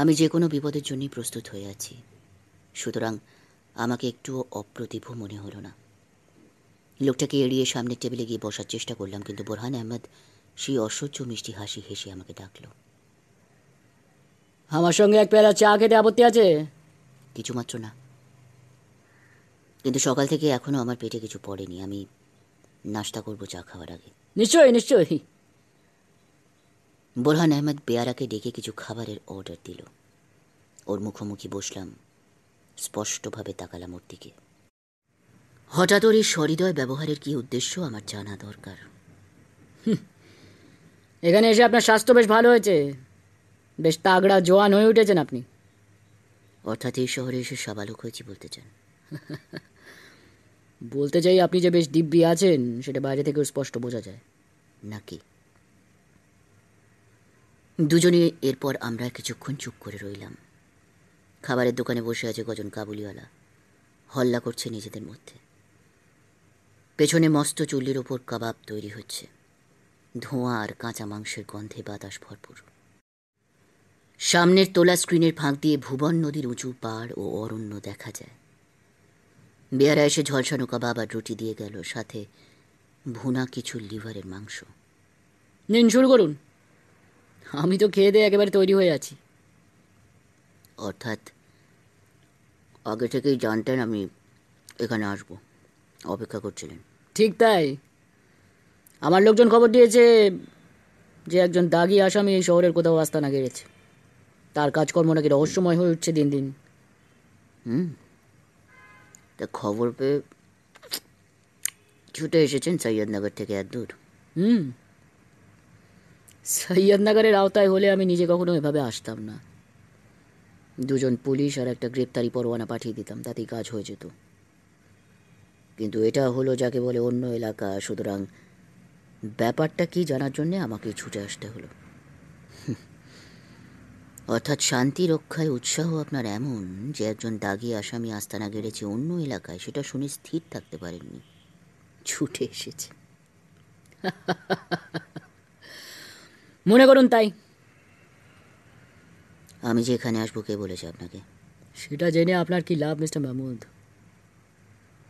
আমি যে কোনো বিপদের জন্যই প্রস্তুত হয়ে আছি সুতরাং আমাকে একটুও অপ্রতিভ মনে হলো না লোকটাকে এড়িয়ে সামনের টেবিলে গিয়ে বসার চেষ্টা করলাম কিন্তু বোরহান আহমেদ সেই অসহ্য মিষ্টি হাসি হেসে আমাকে ডাকলো আমার সঙ্গে এক পেলা চা খেতে আপত্তি আছে কিছুমাত্র না কিন্তু সকাল থেকে এখনও আমার পেটে কিছু পড়েনি আমি নাস্তা করব চা খাওয়ার আগে নিশ্চয়ই নিশ্চয়ই বোরহান আহমেদ বেয়ারাকে ডেকে কিছু খাবারের অর্ডার দিল ওর মুখোমুখি বসলাম স্পষ্টভাবে তাকালাম ওর দিকে হঠাৎ ওর এই সহৃদয় ব্যবহারের কি উদ্দেশ্য আমার জানা দরকার এখানে এসে আপনার স্বাস্থ্য বেশ ভালো হয়েছে বেশ তাগড়া জোয়ান হয়ে উঠেছেন আপনি অর্থাৎ এই শহরে এসে সাবালক হয়েছি বলতে চান (laughs) বলতে চাই আপনি যে বেশ দিব্যি আছেন সেটা বাইরে থেকেও স্পষ্ট বোঝা যায় নাকি দুজনে এরপর আমরা কিছুক্ষণ চুপ করে রইলাম খাবারের দোকানে বসে আছে কজন কাবুলিওয়ালা হল্লা করছে নিজেদের মধ্যে পেছনে মস্ত চুল্লির ওপর কাবাব তৈরি হচ্ছে ধোঁয়া আর কাঁচা মাংসের গন্ধে বাতাস ভরপুর সামনের তোলা স্ক্রিনের ফাঁক দিয়ে ভুবন নদীর উঁচু পাড় ও অরণ্য দেখা যায় বেয়ারা এসে ঝলসানো কাবাব আর রুটি দিয়ে গেল সাথে ভুনা কিছু লিভারের মাংস নিন শুরু করুন আমি তো খেয়ে দিয়ে একেবারে তৈরি হয়ে আছি অর্থাৎ আগে থেকেই জানতেন আমি এখানে আসব অপেক্ষা করছিলেন ঠিক তাই আমার লোকজন খবর দিয়েছে যে একজন দাগি আসামি এই শহরের কোথাও আস্তানা গেড়েছে তার কাজকর্ম নাকি রহস্যময় হয়ে উঠছে দিন দিন হুম তা খবর পেয়ে ছুটে এসেছেন সৈয়দনগর থেকে এত দূর হুম সৈয়দনগরের আওতায় হলে আমি নিজে কখনো এভাবে আসতাম না দুজন পুলিশ আর একটা গ্রেপ্তারি পরোয়ানা পাঠিয়ে দিতাম তাতেই কাজ হয়ে যেত কিন্তু এটা হলো যাকে বলে অন্য এলাকা সুতরাং ব্যাপারটা কি জানার জন্যে আমাকে ছুটে আসতে হলো (laughs) অর্থাৎ শান্তি রক্ষায় উৎসাহ আপনার এমন যে একজন দাগি আসামি আস্তানা গেড়েছে অন্য এলাকায় সেটা শুনে স্থির থাকতে পারেননি ছুটে এসেছে (laughs) মনে করুন তাই আমি যে এখানে আসবো কে বলেছে আপনাকে সেটা জেনে আপনার কি লাভ মিস্টার মাহমুদ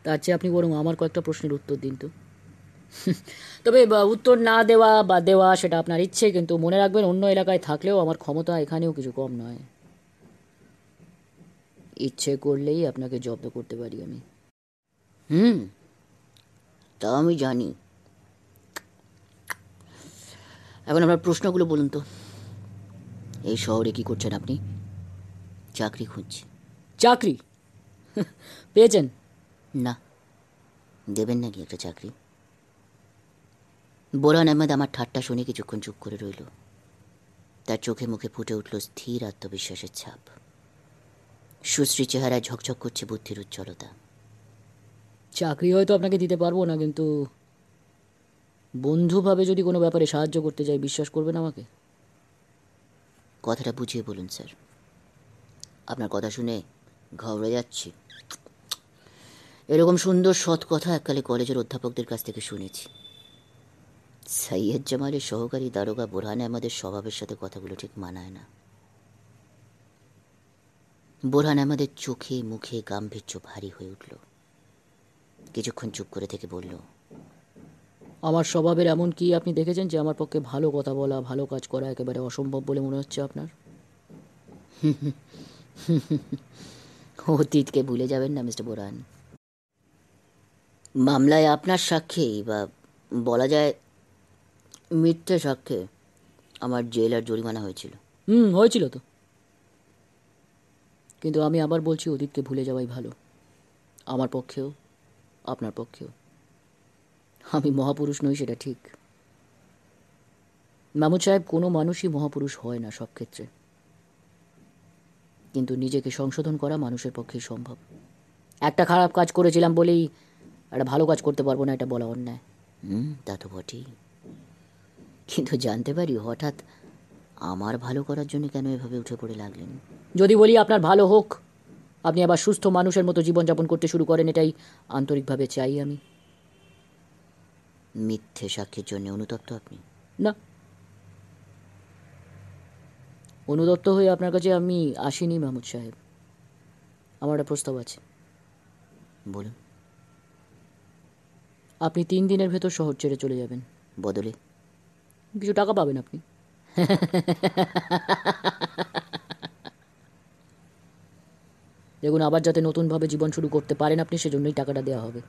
তার চেয়ে আপনি বরং আমার কয়েকটা প্রশ্নের উত্তর দিন তো তবে উত্তর না দেওয়া বা দেওয়া সেটা আপনার ইচ্ছে কিন্তু মনে রাখবেন অন্য এলাকায় থাকলেও আমার ক্ষমতা এখানেও কিছু কম নয় ইচ্ছে করলেই আপনাকে জব্দ করতে পারি আমি হুম তা আমি জানি এখন আপনার প্রশ্নগুলো বলুন তো এই শহরে কি করছেন আপনি চাকরি খুঁজছি চাকরি (laughs) পেয়েছেন না দেবেন নাকি একটা চাকরি বোরান আহমেদ আমার ঠাট্টা শুনে কিছুক্ষণ চুপ করে রইল তার চোখে মুখে ফুটে উঠল স্থির আত্মবিশ্বাসের ছাপ সুশ্রী চেহারায় ঝকঝক করছে বুদ্ধির উজ্জ্বলতা চাকরি হয়তো আপনাকে দিতে পারবো না কিন্তু বন্ধুভাবে যদি কোনো ব্যাপারে সাহায্য করতে যাই বিশ্বাস করবেন আমাকে কথাটা বুঝিয়ে বলুন স্যার আপনার কথা শুনে ঘাবড়ে যাচ্ছি এরকম সুন্দর সৎ কথা এককালে কলেজের অধ্যাপকদের কাছ থেকে শুনেছি সাইয়েদ জামালের সহকারী দারোগা বোরহানে আমাদের স্বভাবের সাথে কথাগুলো ঠিক মানায় না বোরহান আমাদের চোখে মুখে গাম্ভীর্য ভারী হয়ে উঠল কিছুক্ষণ চুপ করে থেকে বলল আমার স্বভাবের এমন কি আপনি দেখেছেন যে আমার পক্ষে ভালো কথা বলা ভালো কাজ করা একেবারে অসম্ভব বলে মনে হচ্ছে আপনার (laughs) অতীতকে ভুলে যাবেন না মিস্টার বোরান মামলায় আপনার সাক্ষী বা বলা যায় মিথ্যা সাক্ষ্যে আমার জেল আর জরিমানা হয়েছিল হুম হয়েছিল তো কিন্তু আমি আবার বলছি অতীতকে ভুলে যাওয়াই ভালো আমার পক্ষেও আপনার পক্ষেও আমি মহাপুরুষ নই সেটা ঠিক মামু সাহেব কোনো মানুষই মহাপুরুষ হয় না সব ক্ষেত্রে কিন্তু নিজেকে সংশোধন করা মানুষের পক্ষে সম্ভব একটা খারাপ কাজ করেছিলাম বলেই একটা ভালো কাজ করতে পারবো না এটা বলা অন্যায় হুম তা তো বটেই কিন্তু জানতে পারি হঠাৎ আমার ভালো করার জন্য কেন এভাবে উঠে পড়ে লাগলেন যদি বলি আপনার ভালো হোক আপনি আবার সুস্থ মানুষের মতো জীবনযাপন করতে শুরু করেন এটাই আন্তরিকভাবে চাই আমি মিথ্যে সাক্ষীর জন্য অনুতপ্ত আপনি না অনুদত্ত হয়ে আপনার কাছে আমি আসিনি মাহমুদ সাহেব আমার একটা প্রস্তাব আছে বলুন আপনি তিন দিনের ভেতর শহর ছেড়ে চলে যাবেন বদলে কিছু টাকা পাবেন আপনি দেখুন আবার যাতে নতুনভাবে জীবন শুরু করতে পারেন আপনি সেজন্যই টাকাটা দেওয়া হবে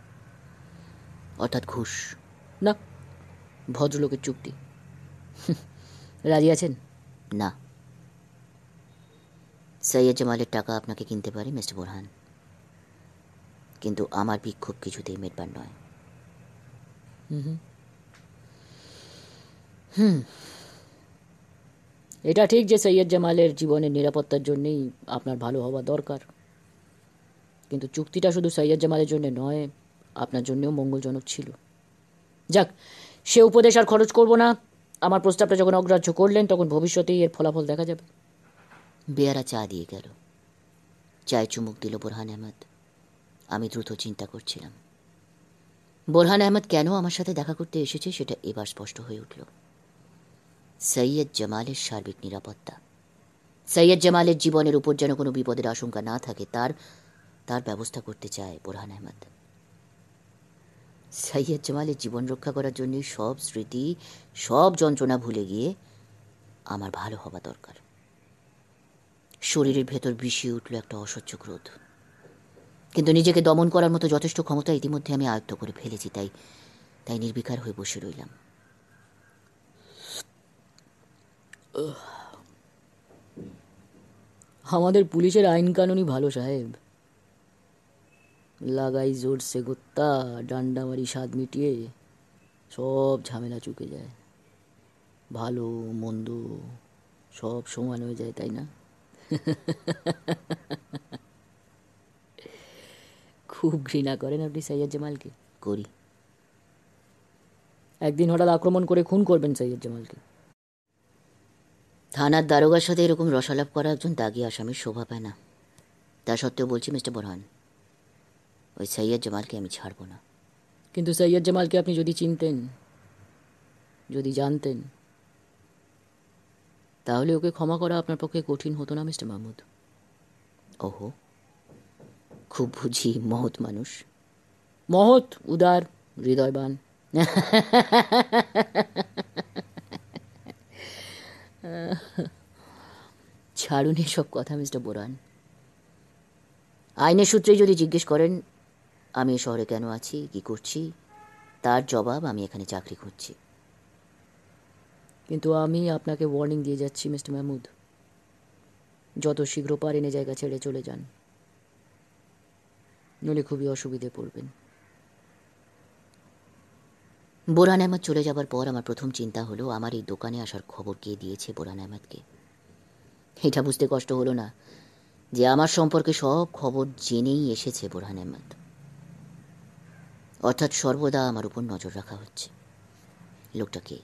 অর্থাৎ ঘুষ না ভদ্রলোকের চুক্তি রাজি আছেন না সৈয়দ জামালের টাকা আপনাকে কিনতে পারি মিস্টার বোরহান কিন্তু আমার বিক্ষোভ কিছুতেই মেটবার নয় হুম এটা ঠিক যে সৈয়দ জামালের জীবনের নিরাপত্তার জন্যেই আপনার ভালো হওয়া দরকার কিন্তু চুক্তিটা শুধু সৈয়দ জামালের জন্য নয় আপনার জন্যেও মঙ্গলজনক ছিল যাক সে উপদেশ আর খরচ করব না আমার প্রস্তাবটা যখন অগ্রাহ্য করলেন তখন ভবিষ্যতেই এর ফলাফল দেখা যাবে বেয়ারা চা দিয়ে গেল চায় চুমুক দিল বোরহান আহমদ আমি দ্রুত চিন্তা করছিলাম বোরহান আহমদ কেন আমার সাথে দেখা করতে এসেছে সেটা এবার স্পষ্ট হয়ে উঠল সৈয়দ জামালের সার্বিক নিরাপত্তা সৈয়দ জামালের জীবনের উপর যেন কোনো বিপদের আশঙ্কা না থাকে তার তার ব্যবস্থা করতে চায় বোরহান আহমদ সাইয়দ জামালের জীবন রক্ষা করার জন্য সব স্মৃতি সব যন্ত্রণা ভুলে গিয়ে আমার ভালো হওয়া দরকার শরীরের ভেতর বিষিয়ে উঠল একটা অসহ্য ক্রোধ কিন্তু নিজেকে দমন করার মতো যথেষ্ট ক্ষমতা ইতিমধ্যে আমি আয়ত্ত করে ফেলেছি তাই তাই নির্বিকার হয়ে বসে রইলাম আমাদের পুলিশের আইন কানুনই ভালো সাহেব লাগাই সে গোত্তা ডান্ডা মারি স্বাদ মিটিয়ে সব ঝামেলা চুকে যায় ভালো মন্দ সব সমান হয়ে যায় তাই না খুব ঘৃণা করেন আপনি সৈয়দ জামালকে করি একদিন হঠাৎ আক্রমণ করে খুন করবেন সৈয়দ জামালকে থানার দারোগার সাথে এরকম রসালাপ করা একজন দাগি আসামির শোভা পায় না তা সত্ত্বেও বলছি মিস্টার বরহান ওই সৈয়দ জামালকে আমি ছাড়ব না কিন্তু সৈয়দ জামালকে আপনি যদি চিনতেন যদি জানতেন তাহলে ওকে ক্ষমা করা আপনার পক্ষে কঠিন হতো না মিস্টার মাহমুদ ওহো খুব বুঝি মহৎ মানুষ মহৎ উদার হৃদয়বান ছাড়ুন এসব কথা মিস্টার বোরান আইনের সূত্রে যদি জিজ্ঞেস করেন আমি এ শহরে কেন আছি কি করছি তার জবাব আমি এখানে চাকরি খুঁজছি কিন্তু আমি আপনাকে ওয়ার্নিং দিয়ে যাচ্ছি মিস্টার মাহমুদ যত শীঘ্র পারেন এ জায়গা ছেড়ে চলে যান নলে খুবই অসুবিধে পড়বেন বোরান আহমদ চলে যাবার পর আমার প্রথম চিন্তা হলো আমার এই দোকানে আসার খবর কে দিয়েছে বোরান আহমদকে এটা বুঝতে কষ্ট হলো না যে আমার সম্পর্কে সব খবর জেনেই এসেছে বোরহান আহমদ অর্থাৎ সর্বদা আমার উপর নজর রাখা হচ্ছে লোকটাকে কে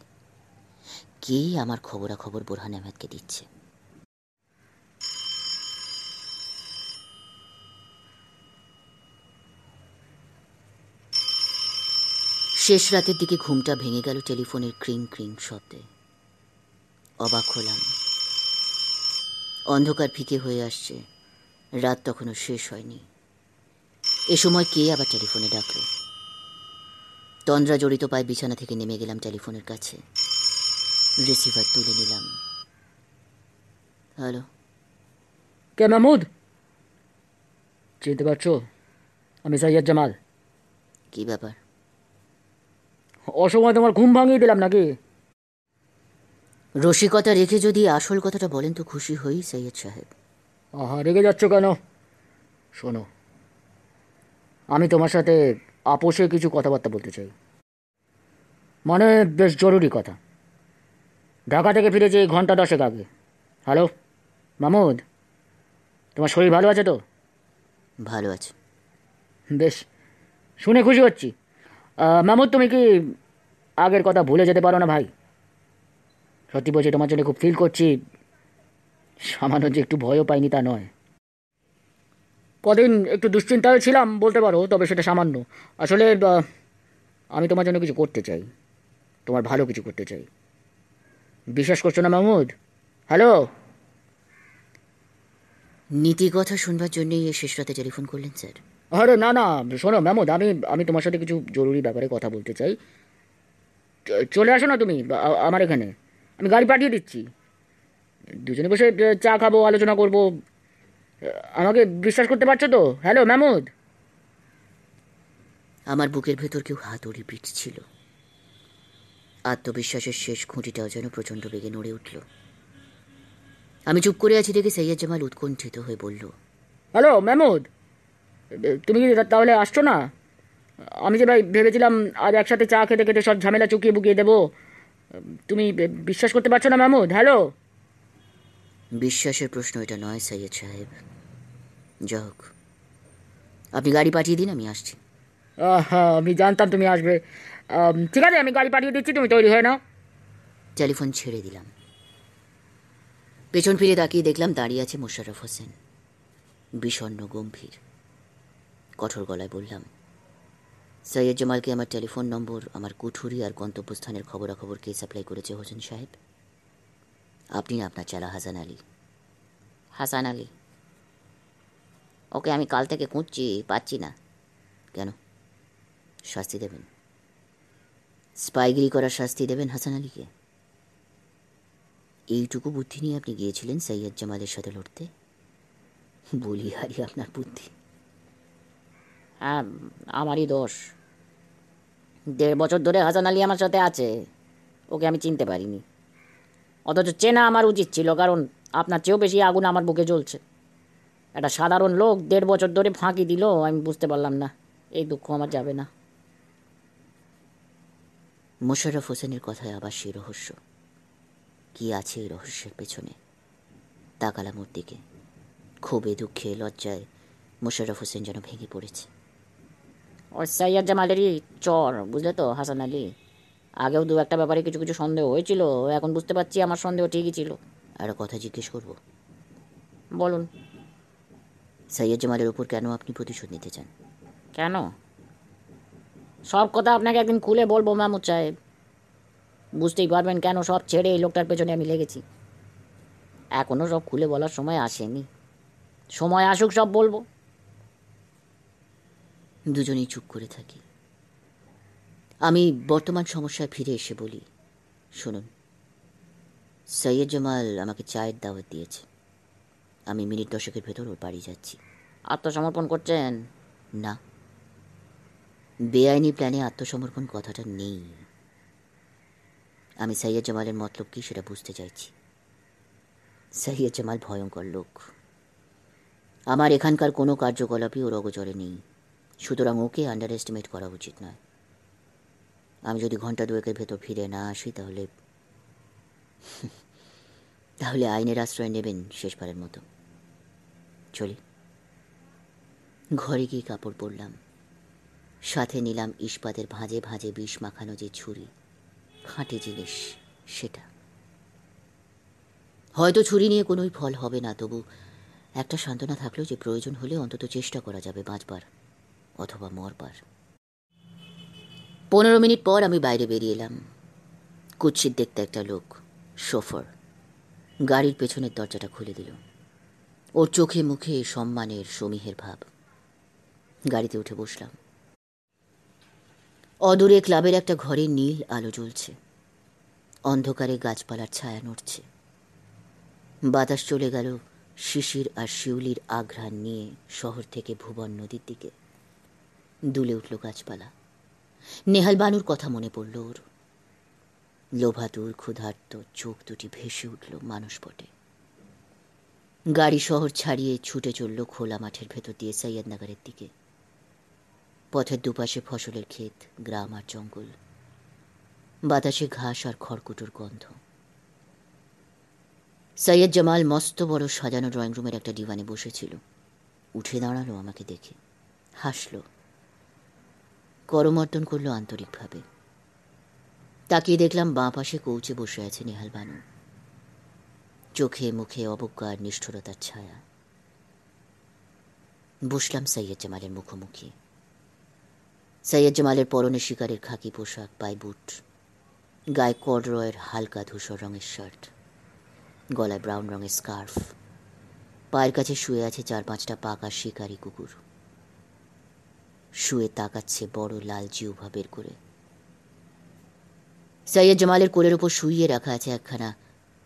কে আমার খবরাখবর বোরহান আহমেদকে দিচ্ছে শেষ রাতের দিকে ঘুমটা ভেঙে গেল টেলিফোনের ক্রিং ক্রিং শব্দে অবাক হলাম অন্ধকার ফিকে হয়ে আসছে রাত তখনও শেষ হয়নি এ সময় কে আবার টেলিফোনে ডাকলো তন্দ্রা জড়িত পায়ে বিছানা থেকে নেমে গেলাম টেলিফোনের কাছে রিসিভার তুলে নিলাম হ্যালো কে মাহমুদ চিনতে পারছো আমি সৈয়দ জামাল কি ব্যাপার অসময় তোমার ঘুম ভাঙিয়ে দিলাম নাকি রসিকতা রেখে যদি আসল কথাটা বলেন তো খুশি হই সৈয়দ সাহেব আহা রেগে যাচ্ছ কেন শোনো আমি তোমার সাথে আপোষে কিছু কথাবার্তা বলতে চাই মানে বেশ জরুরি কথা ঢাকা থেকে ফিরেছি ঘন্টা দশেক আগে হ্যালো মামুদ তোমার শরীর ভালো আছে তো ভালো আছে বেশ শুনে খুশি হচ্ছি মামুদ তুমি কি আগের কথা ভুলে যেতে পারো না ভাই সত্যি বলছি তোমার জন্য খুব ফিল করছি সামান্য যে একটু ভয়ও পাইনি তা নয় কদিন একটু দুশ্চিন্তায় ছিলাম বলতে পারো তবে সেটা সামান্য আসলে আমি তোমার জন্য কিছু করতে চাই তোমার ভালো কিছু করতে চাই বিশ্বাস করছো না মাহমুদ হ্যালো নীতি কথা শুনবার জন্যই শেষ রাতে টেলিফোন করলেন স্যার আরে না না শোনো মেমদ আমি আমি তোমার সাথে কিছু জরুরি ব্যাপারে কথা বলতে চাই চলে আসো না তুমি আমার এখানে আমি গাড়ি পাঠিয়ে দিচ্ছি দুজনে বসে চা খাবো আলোচনা করবো আমাকে বিশ্বাস করতে পারছো তো হ্যালো মেহমুদ আমার বুকের ভেতর কেউ হাতুড়ি পিটছিল আত্মবিশ্বাসের শেষ খুঁটিটাও যেন প্রচণ্ড বেগে নড়ে উঠল আমি চুপ করে আছি দেখে সৈয়দ জামাল উৎকণ্ঠিত হয়ে বলল হ্যালো মেহমুদ তুমি কি তাহলে আসছো না আমি যে ভাই ভেবেছিলাম আজ একসাথে চা খেতে খেতে সব ঝামেলা চুকিয়ে বুকিয়ে দেবো তুমি বিশ্বাস করতে পারছো না মেহমুদ হ্যালো বিশ্বাসের প্রশ্ন এটা নয় সৈয়দ সাহেব যা হোক আপনি গাড়ি পাঠিয়ে দিন আমি আসছি হ্যাঁ আমি জানতাম তুমি আসবে ঠিক আছে আমি গাড়ি পাঠিয়ে দিচ্ছি তুমি তৈরি হয়ে নাও টেলিফোন ছেড়ে দিলাম পেছন ফিরে তাকিয়ে দেখলাম দাঁড়িয়ে আছে মোশাররফ হোসেন বিষণ্ন গম্ভীর কঠোর গলায় বললাম সৈয়দ জামালকে আমার টেলিফোন নম্বর আমার কুঠুরি আর গন্তব্যস্থানের খবরাখবর কে সাপ্লাই করেছে হোসেন সাহেব আপনি না আপনার চালা হাসান আলী হাসান আলী ওকে আমি কাল থেকে খুঁজছি পাচ্ছি না কেন শাস্তি দেবেন স্পাইগিরি করার শাস্তি দেবেন হাসান আলীকে এইটুকু বুদ্ধি নিয়ে আপনি গিয়েছিলেন সৈয়দ জামালের সাথে লড়তে বলিহারি আপনার বুদ্ধি হ্যাঁ আমারই দোষ দেড় বছর ধরে হাসান আলী আমার সাথে আছে ওকে আমি চিনতে পারিনি অথচ চেনা আমার উচিত ছিল কারণ আপনার চেয়েও বেশি আগুন আমার বুকে জ্বলছে একটা সাধারণ লোক দেড় বছর ধরে ফাঁকি দিল আমি বুঝতে পারলাম না এই দুঃখ আমার যাবে না মোশারফ হোসেনের কথায় আবার সেই রহস্য কি আছে এই রহস্যের পেছনে তাকালাম ওর দিকে ক্ষোভে দুঃখে লজ্জায় মোশারফ হোসেন যেন ভেঙে পড়েছে ও সাইয়াদ জামালেরই চর বুঝলে তো হাসান আলী আগেও দু একটা ব্যাপারে কিছু কিছু সন্দেহ হয়েছিল এখন বুঝতে পারছি আমার সন্দেহ ঠিকই ছিল একটা কথা জিজ্ঞেস করব বলুন সৈয়দ জামালের উপর কেন আপনি প্রতিশোধ নিতে চান কেন সব কথা আপনাকে একদিন খুলে বলবো মামুদ সাহেব বুঝতেই পারবেন কেন সব ছেড়ে এই লোকটার পেছনে আমি লেগেছি এখনও সব খুলে বলার সময় আসেনি সময় আসুক সব বলবো দুজনেই চুপ করে থাকি আমি বর্তমান সমস্যায় ফিরে এসে বলি শুনুন সৈয়দ জামাল আমাকে চায়ের দাওয়াত দিয়েছে আমি মিনিট দশকের ভেতর ওর বাড়ি যাচ্ছি আত্মসমর্পণ করছেন না বেআইনি প্ল্যানে আত্মসমর্পণ কথাটা নেই আমি সাইয়া জামালের মতলব কী সেটা বুঝতে চাইছি সাইয়া জামাল ভয়ঙ্কর লোক আমার এখানকার কোনো কার্যকলাপই ওর অগোচরে নেই সুতরাং ওকে আন্ডার এস্টিমেট করা উচিত নয় আমি যদি ঘন্টা দুয়েকের ভেতর ফিরে না আসি তাহলে তাহলে আইনের আশ্রয় নেবেন শেষবারের মতো চলি ঘরে গিয়ে কাপড় পরলাম সাথে নিলাম ইস্পাতের ভাঁজে ভাঁজে বিষ মাখানো যে ছুরি খাঁটি জিনিস সেটা হয়তো ছুরি নিয়ে কোনোই ফল হবে না তবু একটা সান্ত্বনা থাকলেও যে প্রয়োজন হলে অন্তত চেষ্টা করা যাবে বাঁচবার অথবা মরবার পনেরো মিনিট পর আমি বাইরে বেরিয়ে এলাম কুৎসিত দেখতে একটা লোক শোফর গাড়ির পেছনের দরজাটা খুলে দিল ওর চোখে মুখে সম্মানের সমীহের ভাব গাড়িতে উঠে বসলাম অদূরে ক্লাবের একটা ঘরে নীল আলো জ্বলছে অন্ধকারে গাছপালার ছায়া নড়ছে বাতাস চলে গেল শিশির আর শিউলির আঘ্রাণ নিয়ে শহর থেকে ভুবন নদীর দিকে দুলে উঠল গাছপালা নেহাল বানুর কথা মনে পড়ল ওর লোভাতুর ক্ষুধার্ত চোখ দুটি ভেসে উঠল মানুষ পটে গাড়ি শহর ছাড়িয়ে ছুটে চলল খোলা মাঠের ভেতর দিয়ে সৈয়দনগরের দিকে পথের দুপাশে ফসলের ক্ষেত গ্রাম আর জঙ্গল বাতাসে ঘাস আর খড়কুটোর গন্ধ সৈয়দ জামাল মস্ত বড় সাজানো ড্রয়িং রুমের একটা ডিভানে বসেছিল উঠে দাঁড়ালো আমাকে দেখে হাসল করমর্দন করলো আন্তরিকভাবে তাকিয়ে দেখলাম বাঁ পাশে কৌচে বসে আছে নেহাল বানু চোখে মুখে অবজ্ঞার নিষ্ঠুরতার ছায়া বসলাম সৈয়দ জামালের মুখোমুখি সৈয়দ জামালের পরনে শিকারের খাকি পোশাক পায় বুট গায়ে কর্ডরয়ের হালকা ধূসর রঙের শার্ট গলায় ব্রাউন রঙের স্কার্ফ পায়ের কাছে শুয়ে আছে চার পাঁচটা পাকা শিকারি কুকুর শুয়ে তাকাচ্ছে বড় লাল জিউভা বের করে সৈয়দ জামালের কোলের উপর শুইয়ে রাখা আছে একখানা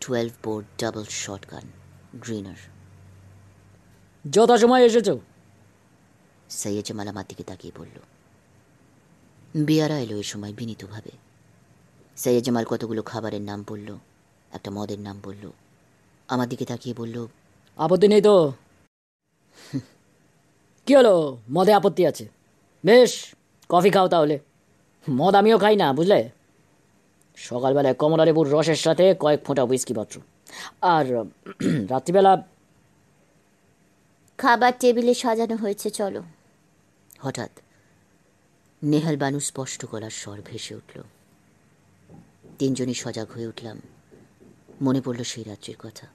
12 বোর ডাবল শটগান গ্রিনার যথাসময় এসেছো সৈয়দ জামাল আমার দিকে তাকিয়ে বলল বিয়ারা এলো এ সময় বিনীতভাবে সৈয়দ জামাল কতগুলো খাবারের নাম বলল একটা মদের নাম বলল আমার দিকে তাকিয়ে বলল আপত্তি নেই তো কি হলো মদে আপত্তি আছে বেশ কফি খাও তাহলে মদ আমিও খাই না বুঝলে সকালবেলায় কমলা লেবুর রসের সাথে কয়েক ফোঁটা হুইস্কি পাত্র আর (clears throat) রাত্রিবেলা খাবার টেবিলে সাজানো হয়েছে চলো হঠাৎ নেহাল বানু স্পষ্ট করার স্বর ভেসে উঠল তিনজনই সজাগ হয়ে উঠলাম মনে পড়ল সেই রাত্রির কথা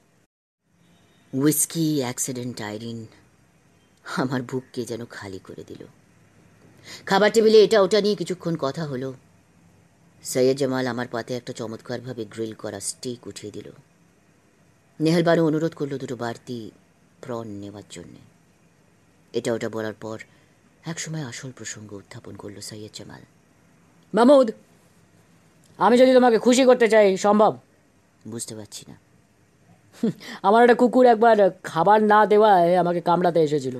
হুইস্কি অ্যাক্সিডেন্ট আইরিন আমার বুককে যেন খালি করে দিল খাবার টেবিলে এটা ওটা নিয়ে কিছুক্ষণ কথা হলো সৈয়দ জামাল আমার পাতে একটা চমৎকারভাবে গ্রিল করা স্টিক উঠিয়ে দিল নেহালবারও অনুরোধ করলো দুটো বাড়তি প্রণ নেওয়ার জন্যে এটা ওটা বলার পর একসময় আসল প্রসঙ্গ উত্থাপন করল সৈয়দ জামাল মামুদ আমি যদি তোমাকে খুশি করতে চাই সম্ভব বুঝতে পারছি না (laughs) আমার একটা কুকুর একবার খাবার না দেওয়ায় আমাকে কামড়াতে এসেছিল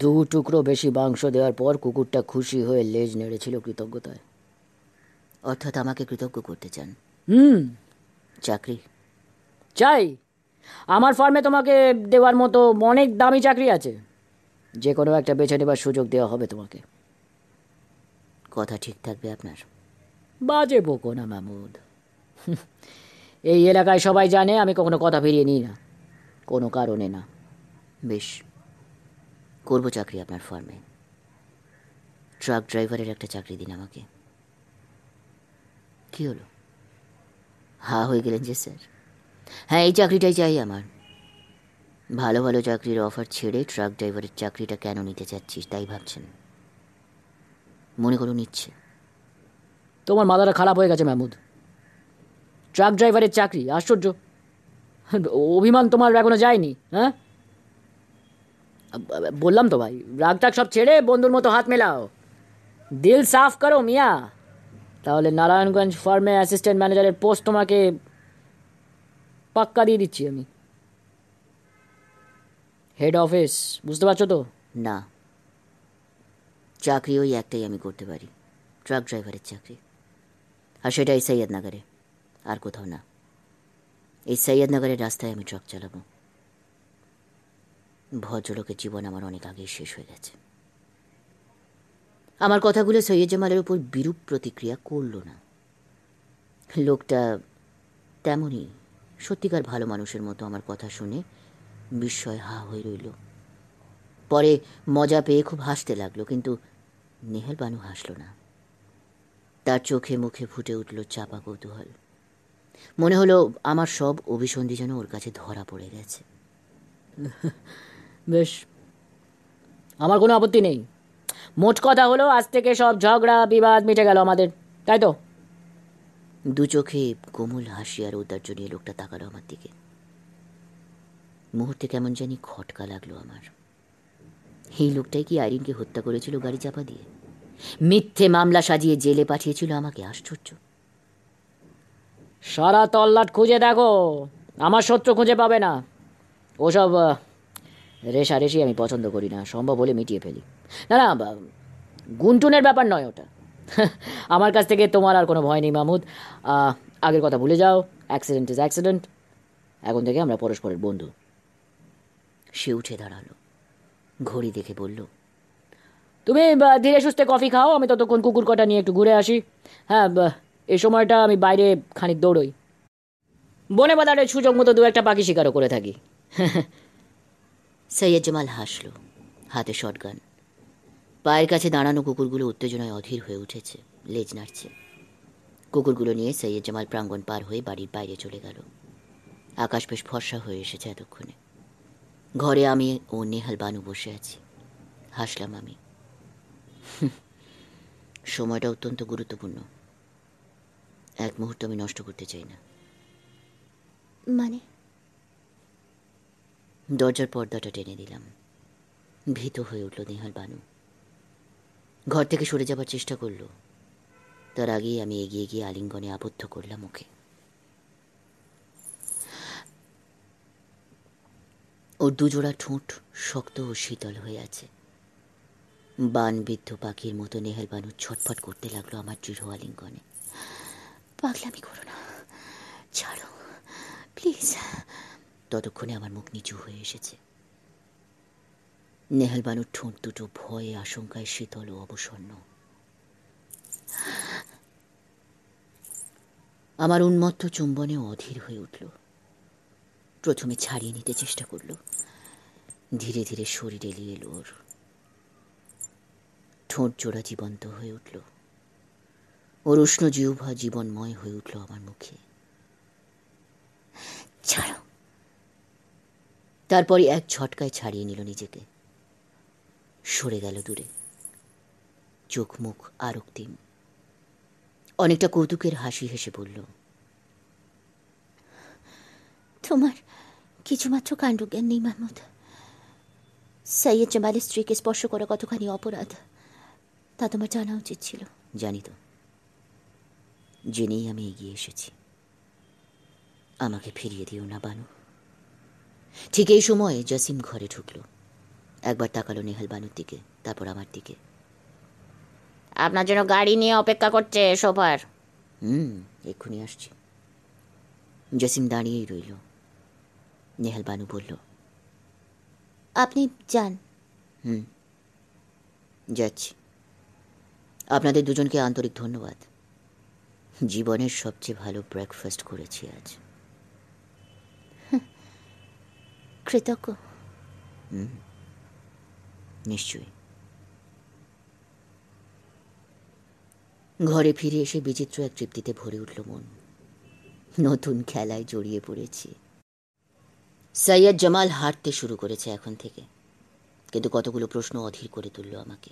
দু টুকরো বেশি মাংস দেওয়ার পর কুকুরটা খুশি হয়ে লেজ নেড়েছিল কৃতজ্ঞতায় অর্থাৎ আমাকে কৃতজ্ঞ করতে চান হুম চাকরি চাই আমার ফার্মে তোমাকে দেওয়ার মতো অনেক দামি চাকরি আছে যে কোনো একটা বেছে নেবার সুযোগ দেওয়া হবে তোমাকে কথা ঠিক থাকবে আপনার বাজে বোকো না মামুদ (laughs) এই এলাকায় সবাই জানে আমি কখনো কথা ফিরিয়ে নিই না কোনো কারণে না বেশ করবো চাকরি আপনার ফার্মে ট্রাক ড্রাইভারের একটা চাকরি দিন আমাকে কি হলো হা হয়ে গেলেন যে স্যার হ্যাঁ এই চাকরিটাই চাই আমার ভালো ভালো চাকরির অফার ছেড়ে ট্রাক ড্রাইভারের চাকরিটা কেন নিতে চাচ্ছিস তাই ভাবছেন মনে করো নিচ্ছে তোমার মাথাটা খারাপ হয়ে গেছে মাহমুদ ট্রাক ড্রাইভারের চাকরি আশ্চর্য অভিমান তোমার এখনো যায়নি হ্যাঁ বললাম তো ভাই রাগ টাগ সব ছেড়ে বন্ধুর মতো হাত মেলাও দিল সাফ করো মিয়া তাহলে নারায়ণগঞ্জ ফার্মে অ্যাসিস্ট্যান্ট ম্যানেজারের পোস্ট তোমাকে পাক্কা দিয়ে দিচ্ছি আমি হেড অফিস বুঝতে পারছো তো না চাকরি ওই একটাই আমি করতে পারি ট্রাক ড্রাইভারের চাকরি আর সেটা এই সৈয়দনগরে আর কোথাও না এই সৈয়দনগরের রাস্তায় আমি ট্রাক চালাবো ভদ্রলোকের জীবন আমার অনেক আগেই শেষ হয়ে গেছে আমার কথাগুলো সৈয়দ জামালের উপর বিরূপ প্রতিক্রিয়া করল না লোকটা তেমনই সত্যিকার ভালো মানুষের মতো আমার কথা শুনে বিস্ময় হা হয়ে রইল পরে মজা পেয়ে খুব হাসতে লাগলো কিন্তু নেহাল বানু হাসল না তার চোখে মুখে ফুটে উঠল চাপা কৌতূহল মনে হলো আমার সব অভিসন্ধি যেন ওর কাছে ধরা পড়ে গেছে বেশ আমার কোনো আপত্তি নেই মোট কথা হলো আজ থেকে সব ঝগড়া বিবাদ মিটে গেল আমাদের তাই তো দু চোখে কোমল হাসি আর ঔদার্য নিয়ে লোকটা তাকালো আমার দিকে মুহূর্তে কেমন জানি খটকা লাগলো আমার এই লোকটাই কি আইরিনকে হত্যা করেছিল গাড়ি চাপা দিয়ে মিথ্যে মামলা সাজিয়ে জেলে পাঠিয়েছিল আমাকে আশ্চর্য সারা তল্লাট খুঁজে দেখো আমার শত্রু খুঁজে পাবে না ওসব রেশারেশি আমি পছন্দ করি না সম্ভব হলে মিটিয়ে ফেলি না না গুনটুনের ব্যাপার নয় ওটা (laughs) আমার কাছ থেকে তোমার আর কোনো ভয় নেই মাহমুদ আগের কথা ভুলে যাও অ্যাক্সিডেন্ট ইজ অ্যাক্সিডেন্ট এখন থেকে আমরা পরস্পরের বন্ধু সে উঠে দাঁড়ালো ঘড়ি দেখে বলল তুমি ধীরে সুস্থে কফি খাও আমি ততক্ষণ কুকুর কটা নিয়ে একটু ঘুরে আসি হ্যাঁ এ সময়টা আমি বাইরে খানিক দৌড়ই বনে বাদারে সুযোগ মতো দু একটা পাখি শিকারও করে থাকি (laughs) সৈয়দ জামাল হাসল হাতে শটগান পায়ের কাছে দাঁড়ানো কুকুরগুলো উত্তেজনায় অধীর হয়ে উঠেছে লেজ নাড়ছে কুকুরগুলো নিয়ে সৈয়দ জামাল প্রাঙ্গণ পার হয়ে বাড়ির বাইরে চলে গেল আকাশ বেশ ফর্সা হয়ে এসেছে এতক্ষণে ঘরে আমি ও নেহাল বানু বসে আছি হাসলাম আমি সময়টা অত্যন্ত গুরুত্বপূর্ণ এক মুহূর্ত আমি নষ্ট করতে চাই না মানে দরজার পর্দাটা টেনে দিলাম ভীত হয়ে উঠল নেহাল বানু ঘর থেকে সরে যাবার চেষ্টা করল তার আগেই আমি এগিয়ে গিয়ে আলিঙ্গনে আবদ্ধ করলাম ওকে ওর দুজোড়া ঠোঁট শক্ত ও শীতল হয়ে আছে বানবিদ্ধ পাখির মতো নেহাল বানু ছটফট করতে লাগলো আমার দৃঢ় আলিঙ্গনে পাগলামি করো না ছাড়ো প্লিজ ততক্ষণে আমার মুখ নিচু হয়ে এসেছে নেহাল বানুর ঠোঁট দুটো ভয়ে আশঙ্কায় শীতল ও অবসন্ন আমার উন্মত্ত চুম্বনে অধীর হয়ে উঠল প্রথমে ছাড়িয়ে নিতে চেষ্টা করল ধীরে ধীরে শরীরে এলিয়ে এলো ওর ঠোঁট জোড়া জীবন্ত হয়ে উঠল ওর উষ্ণ জিহ্বা জীবনময় হয়ে উঠল আমার মুখে ছাড়ো তারপরে এক ঝটকায় ছাড়িয়ে নিল নিজেকে সরে গেল দূরে চোখ মুখ আরক্তিম অনেকটা কৌতুকের হাসি হেসে বলল তোমার কিছুমাত্র জ্ঞান নেই মাহমুদ সাইয়ের জামালের স্ত্রীকে স্পর্শ করা কতখানি অপরাধ তা তোমার জানা উচিত ছিল জানি তো জেনেই আমি এগিয়ে এসেছি আমাকে ফিরিয়ে দিও না বানু ঠিক এই সময়ে জসিম ঘরে ঢুকল একবার তাকালো নেহাল বানুর দিকে তারপর আমার দিকে আপনার জন্য গাড়ি নিয়ে অপেক্ষা করছে সোফার হুম এক্ষুনি আসছি জসিম দাঁড়িয়েই রইল নেহাল বানু বলল আপনি যান হুম যাচ্ছি আপনাদের দুজনকে আন্তরিক ধন্যবাদ জীবনের সবচেয়ে ভালো ব্রেকফাস্ট করেছি আজ কৃতজ্ঞ নিশ্চয় নিশ্চয়ই ঘরে ফিরে এসে বিচিত্র এক তৃপ্তিতে ভরে উঠল মন নতুন খেলায় জড়িয়ে পড়েছি সৈয়দ জামাল হাঁটতে শুরু করেছে এখন থেকে কিন্তু কতগুলো প্রশ্ন অধীর করে তুলল আমাকে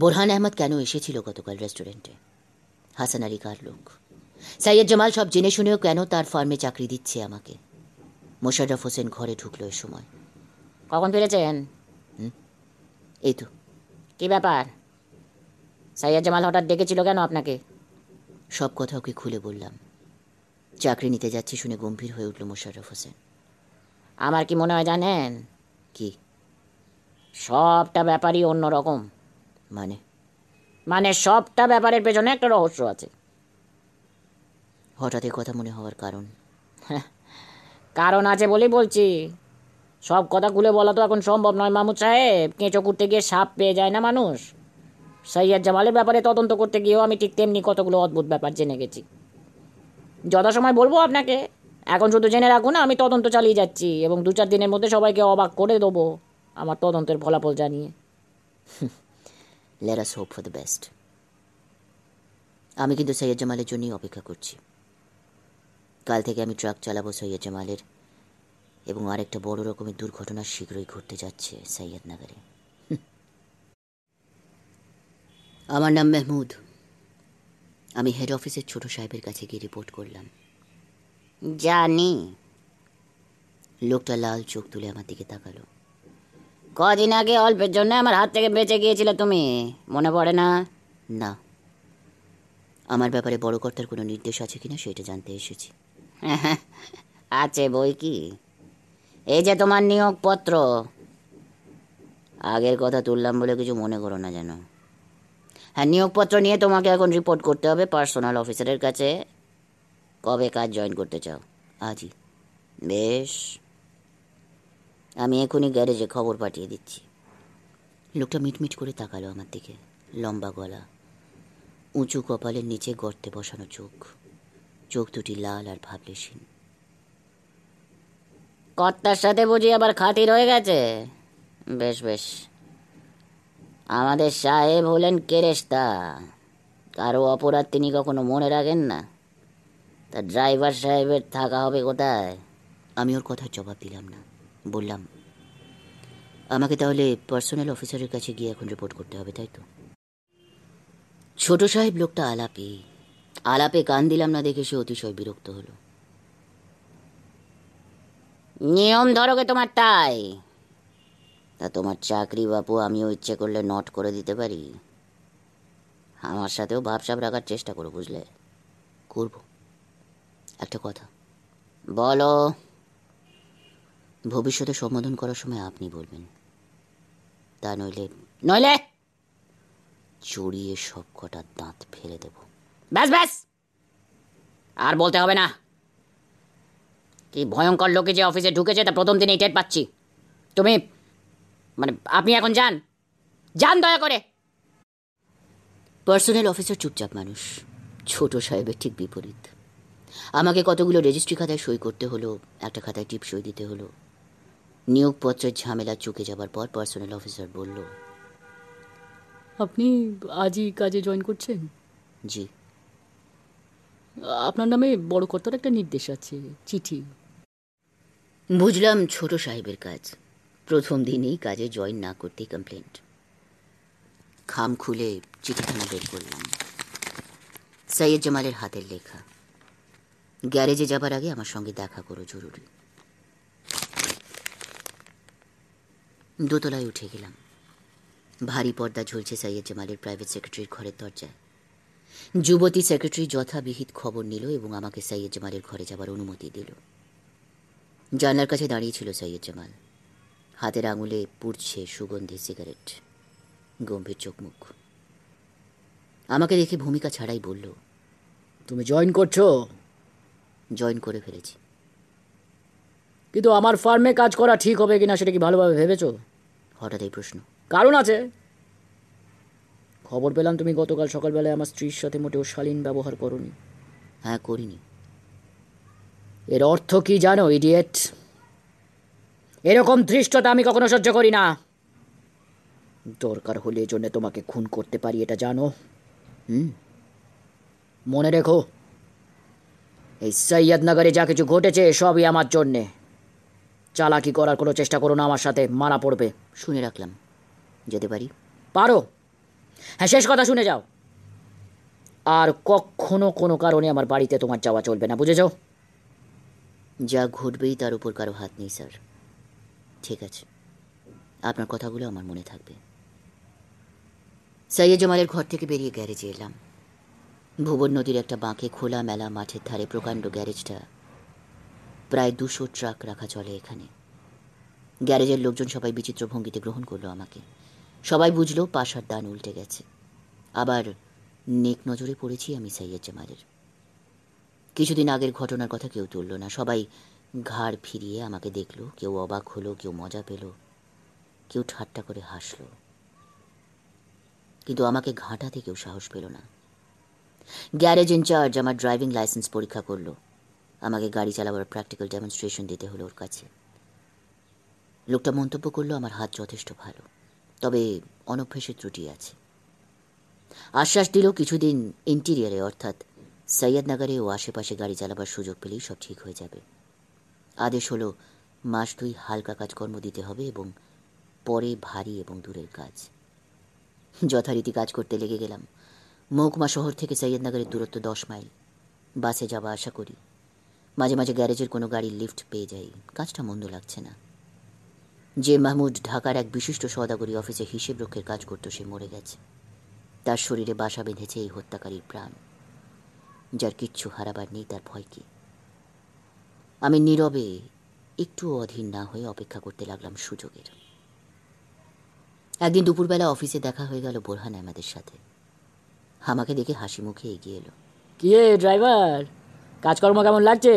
বোরহান আহমদ কেন এসেছিল গতকাল রেস্টুরেন্টে হাসান আলী কার লোক সৈয়দ জামাল সব জেনে শুনেও কেন তার ফার্মে চাকরি দিচ্ছে আমাকে মোশারফ হোসেন ঘরে ঢুকলো এ সময় কখন ফিরেছেন এই তো কী ব্যাপার সাইয়া জামাল হঠাৎ ডেকেছিল কেন আপনাকে সব কথা ওকে খুলে বললাম চাকরি নিতে যাচ্ছি শুনে গম্ভীর হয়ে উঠল মোশারফ হোসেন আমার কি মনে হয় জানেন কি সবটা ব্যাপারই অন্যরকম মানে মানে সবটা ব্যাপারের পেছনে একটা রহস্য আছে হঠাৎ কথা মনে হওয়ার কারণ কারণ আছে বলেই বলছি সব কথা খুলে বলা তো এখন সম্ভব নয় মামুদ সাহেব কেঁচো করতে গিয়ে সাপ পেয়ে যায় না মানুষ সৈয়াদ জামালের ব্যাপারে তদন্ত করতে গিয়েও আমি ঠিক তেমনি কতগুলো অদ্ভুত ব্যাপার জেনে গেছি যথাসময় বলবো আপনাকে এখন শুধু জেনে রাখুন আমি তদন্ত চালিয়ে যাচ্ছি এবং দু চার দিনের মধ্যে সবাইকে অবাক করে দেবো আমার তদন্তের ফলাফল জানিয়ে let us hope for the best আমি কিন্তু সৈয়দ জামালের জন্যই অপেক্ষা করছি কাল থেকে আমি ট্রাক চালাবো সৈয়দ জামালের এবং আরেকটা বড় রকমের দুর্ঘটনা শীঘ্রই ঘটতে যাচ্ছে সৈয়দনগরে আমার নাম মেহমুদ আমি হেড অফিসের ছোট সাহেবের কাছে গিয়ে রিপোর্ট করলাম জানি লোকটা লাল চোখ তুলে আমার দিকে তাকালো কদিন আগে অল্পের জন্য আমার হাত থেকে বেঁচে গিয়েছিলে তুমি মনে পড়ে না না আমার ব্যাপারে বড় কর্তার কোনো নির্দেশ আছে কিনা সেটা জানতে এসেছি (laughs) আছে বই কি এই যে তোমার নিয়োগপত্র আগের কথা তুললাম বলে কিছু মনে করো না যেন হ্যাঁ নিয়োগপত্র নিয়ে তোমাকে এখন রিপোর্ট করতে হবে পার্সোনাল অফিসারের কাছে কবে কাজ জয়েন করতে চাও আজই বেশ আমি এখনই গ্যারেজে খবর পাঠিয়ে দিচ্ছি লোকটা মিটমিট করে তাকালো আমার দিকে লম্বা গলা উঁচু কপালের নিচে গর্তে বসানো চোখ চোখ দুটি লাল আর ভাবলেশীন কর্তার সাথে বুঝি আবার খাতির হয়ে গেছে বেশ বেশ আমাদের সাহেব হলেন কেরেস্তা কারো অপরাধ তিনি কখনো মনে রাখেন না তা ড্রাইভার সাহেবের থাকা হবে কোথায় আমি ওর কথার জবাব দিলাম না বললাম আমাকে তাহলে পার্সোনাল অফিসারের কাছে গিয়ে এখন রিপোর্ট করতে হবে তাই তো ছোট সাহেব লোকটা আলাপি আলাপে কান দিলাম না দেখে সে অতিশয় বিরক্ত হলো নিয়ম ধরোকে তোমার তাই তা তোমার চাকরি বাপু আমিও ইচ্ছে করলে নট করে দিতে পারি আমার সাথেও ভাবসাব রাখার চেষ্টা করো বুঝলে করব একটা কথা বলো ভবিষ্যতে সম্বোধন করার সময় আপনি বলবেন তা নইলে নইলে চড়িয়ে সব কটা দাঁত ফেলে দেবো ব্যাস ব্যাস আর বলতে হবে না কি ভয়ঙ্কর লোকে যে অফিসে ঢুকেছে তা প্রথম দিনেই টের পাচ্ছি তুমি মানে আপনি এখন যান যান দয়া করে পার্সোনাল অফিসার চুপচাপ মানুষ ছোট সাহেবের ঠিক বিপরীত আমাকে কতগুলো রেজিস্ট্রি খাতায় সই করতে হলো একটা খাতায় টিপ সই দিতে হলো নিয়োগপত্রের ঝামেলা চুকে যাবার পর পার্সোনাল অফিসার বলল আপনি আজই কাজে জয়েন করছেন জি আপনার নামে বড় কর্তার একটা নির্দেশ আছে চিঠি বুঝলাম ছোট সাহেবের কাজ প্রথম দিনেই কাজে জয়েন না করতেই কমপ্লেন্ট খাম খুলে চিঠিখানা বের করলাম সৈয়দ জামালের হাতের লেখা গ্যারেজে যাবার আগে আমার সঙ্গে দেখা করো জরুরি দোতলায় উঠে গেলাম ভারী পর্দা ঝুলছে সৈয়দ জামালের প্রাইভেট সেক্রেটারির ঘরের দরজায় যুবতী সেক্রেটারি যথাবিহিত খবর নিল এবং আমাকে সাইয়েদ জামালের ঘরে যাবার অনুমতি দিল জানলার কাছে দাঁড়িয়েছিল সৈয়দ জামাল হাতের আঙুলে পুড়ছে সুগন্ধি সিগারেট গম্ভীর চোখ মুখ আমাকে দেখে ভূমিকা ছাড়াই বলল তুমি জয়েন করছো জয়েন করে ফেলেছি কিন্তু আমার ফার্মে কাজ করা ঠিক হবে কিনা সেটা কি ভালোভাবে ভেবেছো হঠাৎ এই প্রশ্ন কারণ আছে খবর পেলাম তুমি গতকাল সকালবেলায় আমার স্ত্রীর সাথে মোটেও শালীন ব্যবহার করনি হ্যাঁ করিনি এর অর্থ কি জানো ইডিয়েট এরকম ধৃষ্টতা আমি কখনো সহ্য করি না দরকার হলে জন্য তোমাকে খুন করতে পারি এটা জানো হুম মনে রেখো এই নগরে যা কিছু ঘটেছে সবই আমার জন্যে চালাকি করার কোনো চেষ্টা করো না আমার সাথে মারা পড়বে শুনে রাখলাম যেতে পারি পারো হ্যাঁ শেষ কথা শুনে যাও আর কখনো কোনো কারণে আমার বাড়িতে তোমার যাওয়া চলবে না বুঝে যাও যা ঘটবেই তার উপর কারো হাত নেই স্যার ঠিক আছে আপনার কথাগুলো আমার মনে থাকবে সাইয়ে জমালের ঘর থেকে বেরিয়ে গ্যারেজে এলাম ভুবন নদীর একটা বাঁকে খোলা মেলা মাঠের ধারে প্রকাণ্ড গ্যারেজটা প্রায় দুশো ট্রাক রাখা চলে এখানে গ্যারেজের লোকজন সবাই বিচিত্র ভঙ্গিতে গ্রহণ করলো আমাকে সবাই বুঝলো পাশার দান উল্টে গেছে আবার নেক নজরে পড়েছি আমি সাইয়েদ জামালের কিছুদিন আগের ঘটনার কথা কেউ তুলল না সবাই ঘাড় ফিরিয়ে আমাকে দেখলো কেউ অবাক হলো কেউ মজা পেল কেউ ঠাট্টা করে হাসলো কিন্তু আমাকে ঘাঁটাতে কেউ সাহস পেল না গ্যারেজ ইনচার্জ আমার ড্রাইভিং লাইসেন্স পরীক্ষা করলো আমাকে গাড়ি চালাবার প্র্যাকটিক্যাল ডেমনস্ট্রেশন দিতে হলো ওর কাছে লোকটা মন্তব্য করলো আমার হাত যথেষ্ট ভালো তবে অনভ্যাসে ত্রুটি আছে আশ্বাস দিল কিছুদিন ইন্টিরিয়ারে অর্থাৎ সৈয়দনগরে ও আশেপাশে গাড়ি চালাবার সুযোগ পেলেই সব ঠিক হয়ে যাবে আদেশ হলো মাস দুই হালকা কাজকর্ম দিতে হবে এবং পরে ভারী এবং দূরের কাজ যথারীতি কাজ করতে লেগে গেলাম মহকুমা শহর থেকে সৈয়দনগরের দূরত্ব দশ মাইল বাসে যাওয়া আশা করি মাঝে মাঝে গ্যারেজের কোনো গাড়ির লিফট পেয়ে যাই কাজটা মন্দ লাগছে না যে মাহমুদ ঢাকার এক বিশিষ্ট সদাগরী অফিসে হিসেব রক্ষের কাজ করত সে মরে গেছে তার শরীরে বাসা বেঁধেছে এই হত্যাকারীর প্রাণ যার কিচ্ছু হারাবার নেই তার ভয় কি আমি নীরবে একটু অধীর না হয়ে অপেক্ষা করতে লাগলাম সুযোগের একদিন দুপুরবেলা অফিসে দেখা হয়ে গেল বোরহান আমাদের সাথে আমাকে দেখে হাসি মুখে এগিয়ে এলো কি ড্রাইভার কাজকর্ম কেমন লাগছে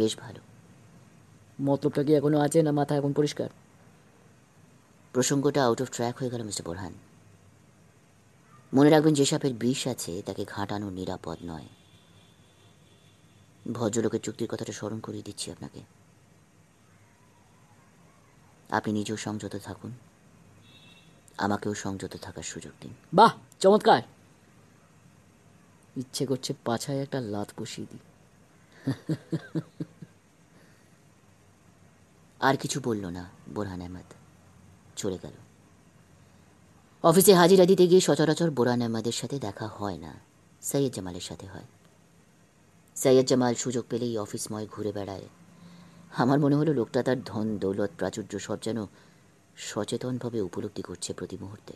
বেশ ভালো মতলবটা কি এখনো আছে না মাথা এখন পরিষ্কার প্রসঙ্গটা আউট অফ ট্র্যাক হয়ে গেল মিস্টার বোরহান মনে রাখবেন যে সাপের বিষ আছে তাকে ঘাঁটানো নিরাপদ নয় ভদ্রলোকের চুক্তির কথাটা স্মরণ করিয়ে দিচ্ছি আপনাকে আপনি নিজেও সংযত থাকুন আমাকেও সংযত থাকার সুযোগ দিন বাহ চমৎকার ইচ্ছে করছে পাছায় একটা লাত বসিয়ে দিই (laughs) আর কিছু বলল না বোরহান আহমদ চলে গেল অফিসে হাজিরা দিতে গিয়ে সচরাচর বোরহান আহমদের সাথে দেখা হয় না সৈয়দ জামালের সাথে হয় সৈয়দ জামাল সুযোগ পেলেই অফিসময় ঘুরে বেড়ায় আমার মনে হলো লোকটা তার ধন দৌলত প্রাচুর্য সব যেন সচেতনভাবে উপলব্ধি করছে প্রতি মুহূর্তে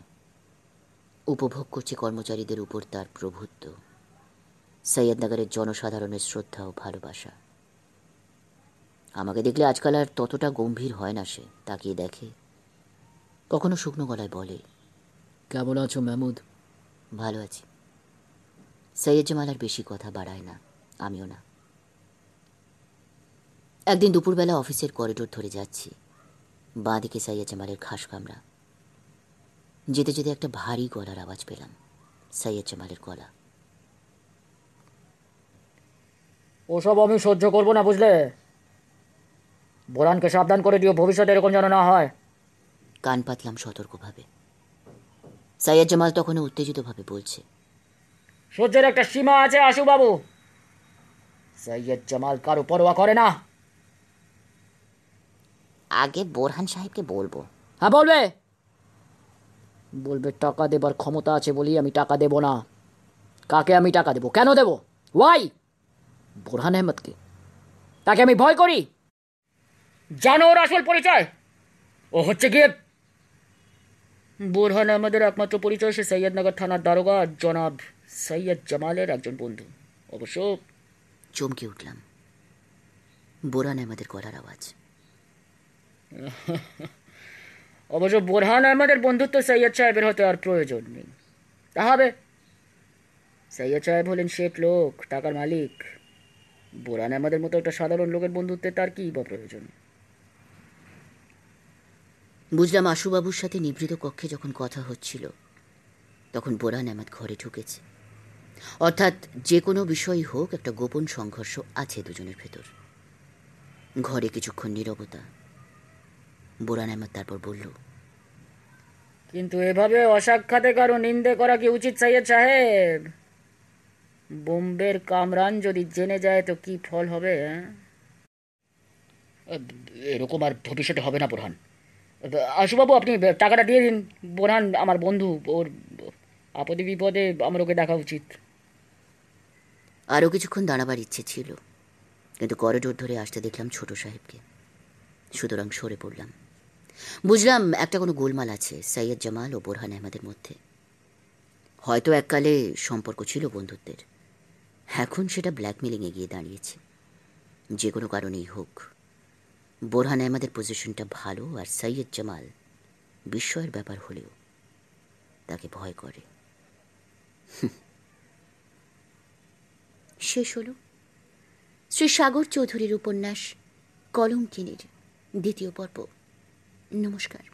উপভোগ করছে কর্মচারীদের উপর তার প্রভুত্ব সৈয়দনগরের জনসাধারণের শ্রদ্ধা ও ভালোবাসা আমাকে দেখলে আজকাল আর ততটা গম্ভীর হয় না সে তাকিয়ে দেখে কখনো শুকনো গলায় বলে কেমন আছো মেহমুদ ভালো আছি সৈয়দ জামাল আর বেশি কথা বাড়ায় না আমিও না একদিন দুপুরবেলা অফিসের করিডোর ধরে যাচ্ছি বাঁ দিকে সৈয়দ জামালের খাস কামরা যেতে যেতে একটা ভারী গলার আওয়াজ পেলাম সাইয়া জামালের গলা ওসব আমি সহ্য করবো না বুঝলে বোরানকে সাবধান করে দিও ভবিষ্যতে এরকম যেন না হয় কান পাতলাম সতর্কভাবে সাইয়াদ জামাল উত্তেজিত উত্তেজিতভাবে বলছে সহ্যের একটা সীমা আছে আশু বাবু সৈয়দ জামাল কারো পরোয়া করে না আগে বোরহান সাহেবকে বলবো হ্যাঁ বলবে বলবে টাকা দেবার ক্ষমতা আছে বলি আমি টাকা দেব না কাকে আমি টাকা দেব কেন দেব ওয়াই বোরহান আহমদকে তাকে আমি ভয় করি জানো ওর আসল পরিচয় ও হচ্ছে গিয়ে বোরহান আমাদের একমাত্র পরিচয় সে সৈয়দনগর থানার দারোগা জনাব সৈয়দ জামালের একজন বন্ধু অবশ্য চমকে উঠলাম বোরহান আমাদের গলার আওয়াজ (laughs) অবশ্য বোরহান আমাদের বন্ধুত্ব সৈয়দ সাহেবের হতে আর প্রয়োজন নেই তা হবে সৈয়দ সাহেব হলেন শেখ লোক টাকার মালিক বোরহান আমাদের মতো একটা সাধারণ লোকের বন্ধুত্বে তার কী বা প্রয়োজন বুঝলাম আশুবাবুর সাথে নিবৃত কক্ষে যখন কথা হচ্ছিল তখন বোরান আমার ঘরে ঢুকেছে অর্থাৎ যে কোনো বিষয়ই হোক একটা গোপন সংঘর্ষ আছে দুজনের ভেতর ঘরে কিছুক্ষণ নিরবতা বোরান আমার তারপর বলল কিন্তু এভাবে অসাক্ষাতে কারো নিন্দে করা কি উচিত সাইয়েদ সাহেব বোম্বের কামরান যদি জেনে যায় তো কি ফল হবে হ্যাঁ? এরকম আর ভবিষ্যতে হবে না প্রধান আশুবাবু আপনি টাকাটা দিয়ে দিন বোনান আমার বন্ধু ওর আপদে বিপদে আমার ওকে দেখা উচিত আরও কিছুক্ষণ দাঁড়াবার ইচ্ছে ছিল কিন্তু করিডোর ধরে আসতে দেখলাম ছোট সাহেবকে সুতরাং সরে পড়লাম বুঝলাম একটা কোনো গোলমাল আছে সৈয়দ জামাল ও বোরহান আহমেদের মধ্যে হয়তো এককালে সম্পর্ক ছিল বন্ধুত্বের এখন সেটা ব্ল্যাকমেলিংয়ে গিয়ে দাঁড়িয়েছে যে কোনো কারণেই হোক বোরহান আহমেদের পজিশনটা ভালো আর সৈয়দ জামাল বিস্ময়ের ব্যাপার হলেও তাকে ভয় করে শেষ হল শ্রী সাগর চৌধুরীর উপন্যাস কলঙ্কিনীর দ্বিতীয় পর্ব নমস্কার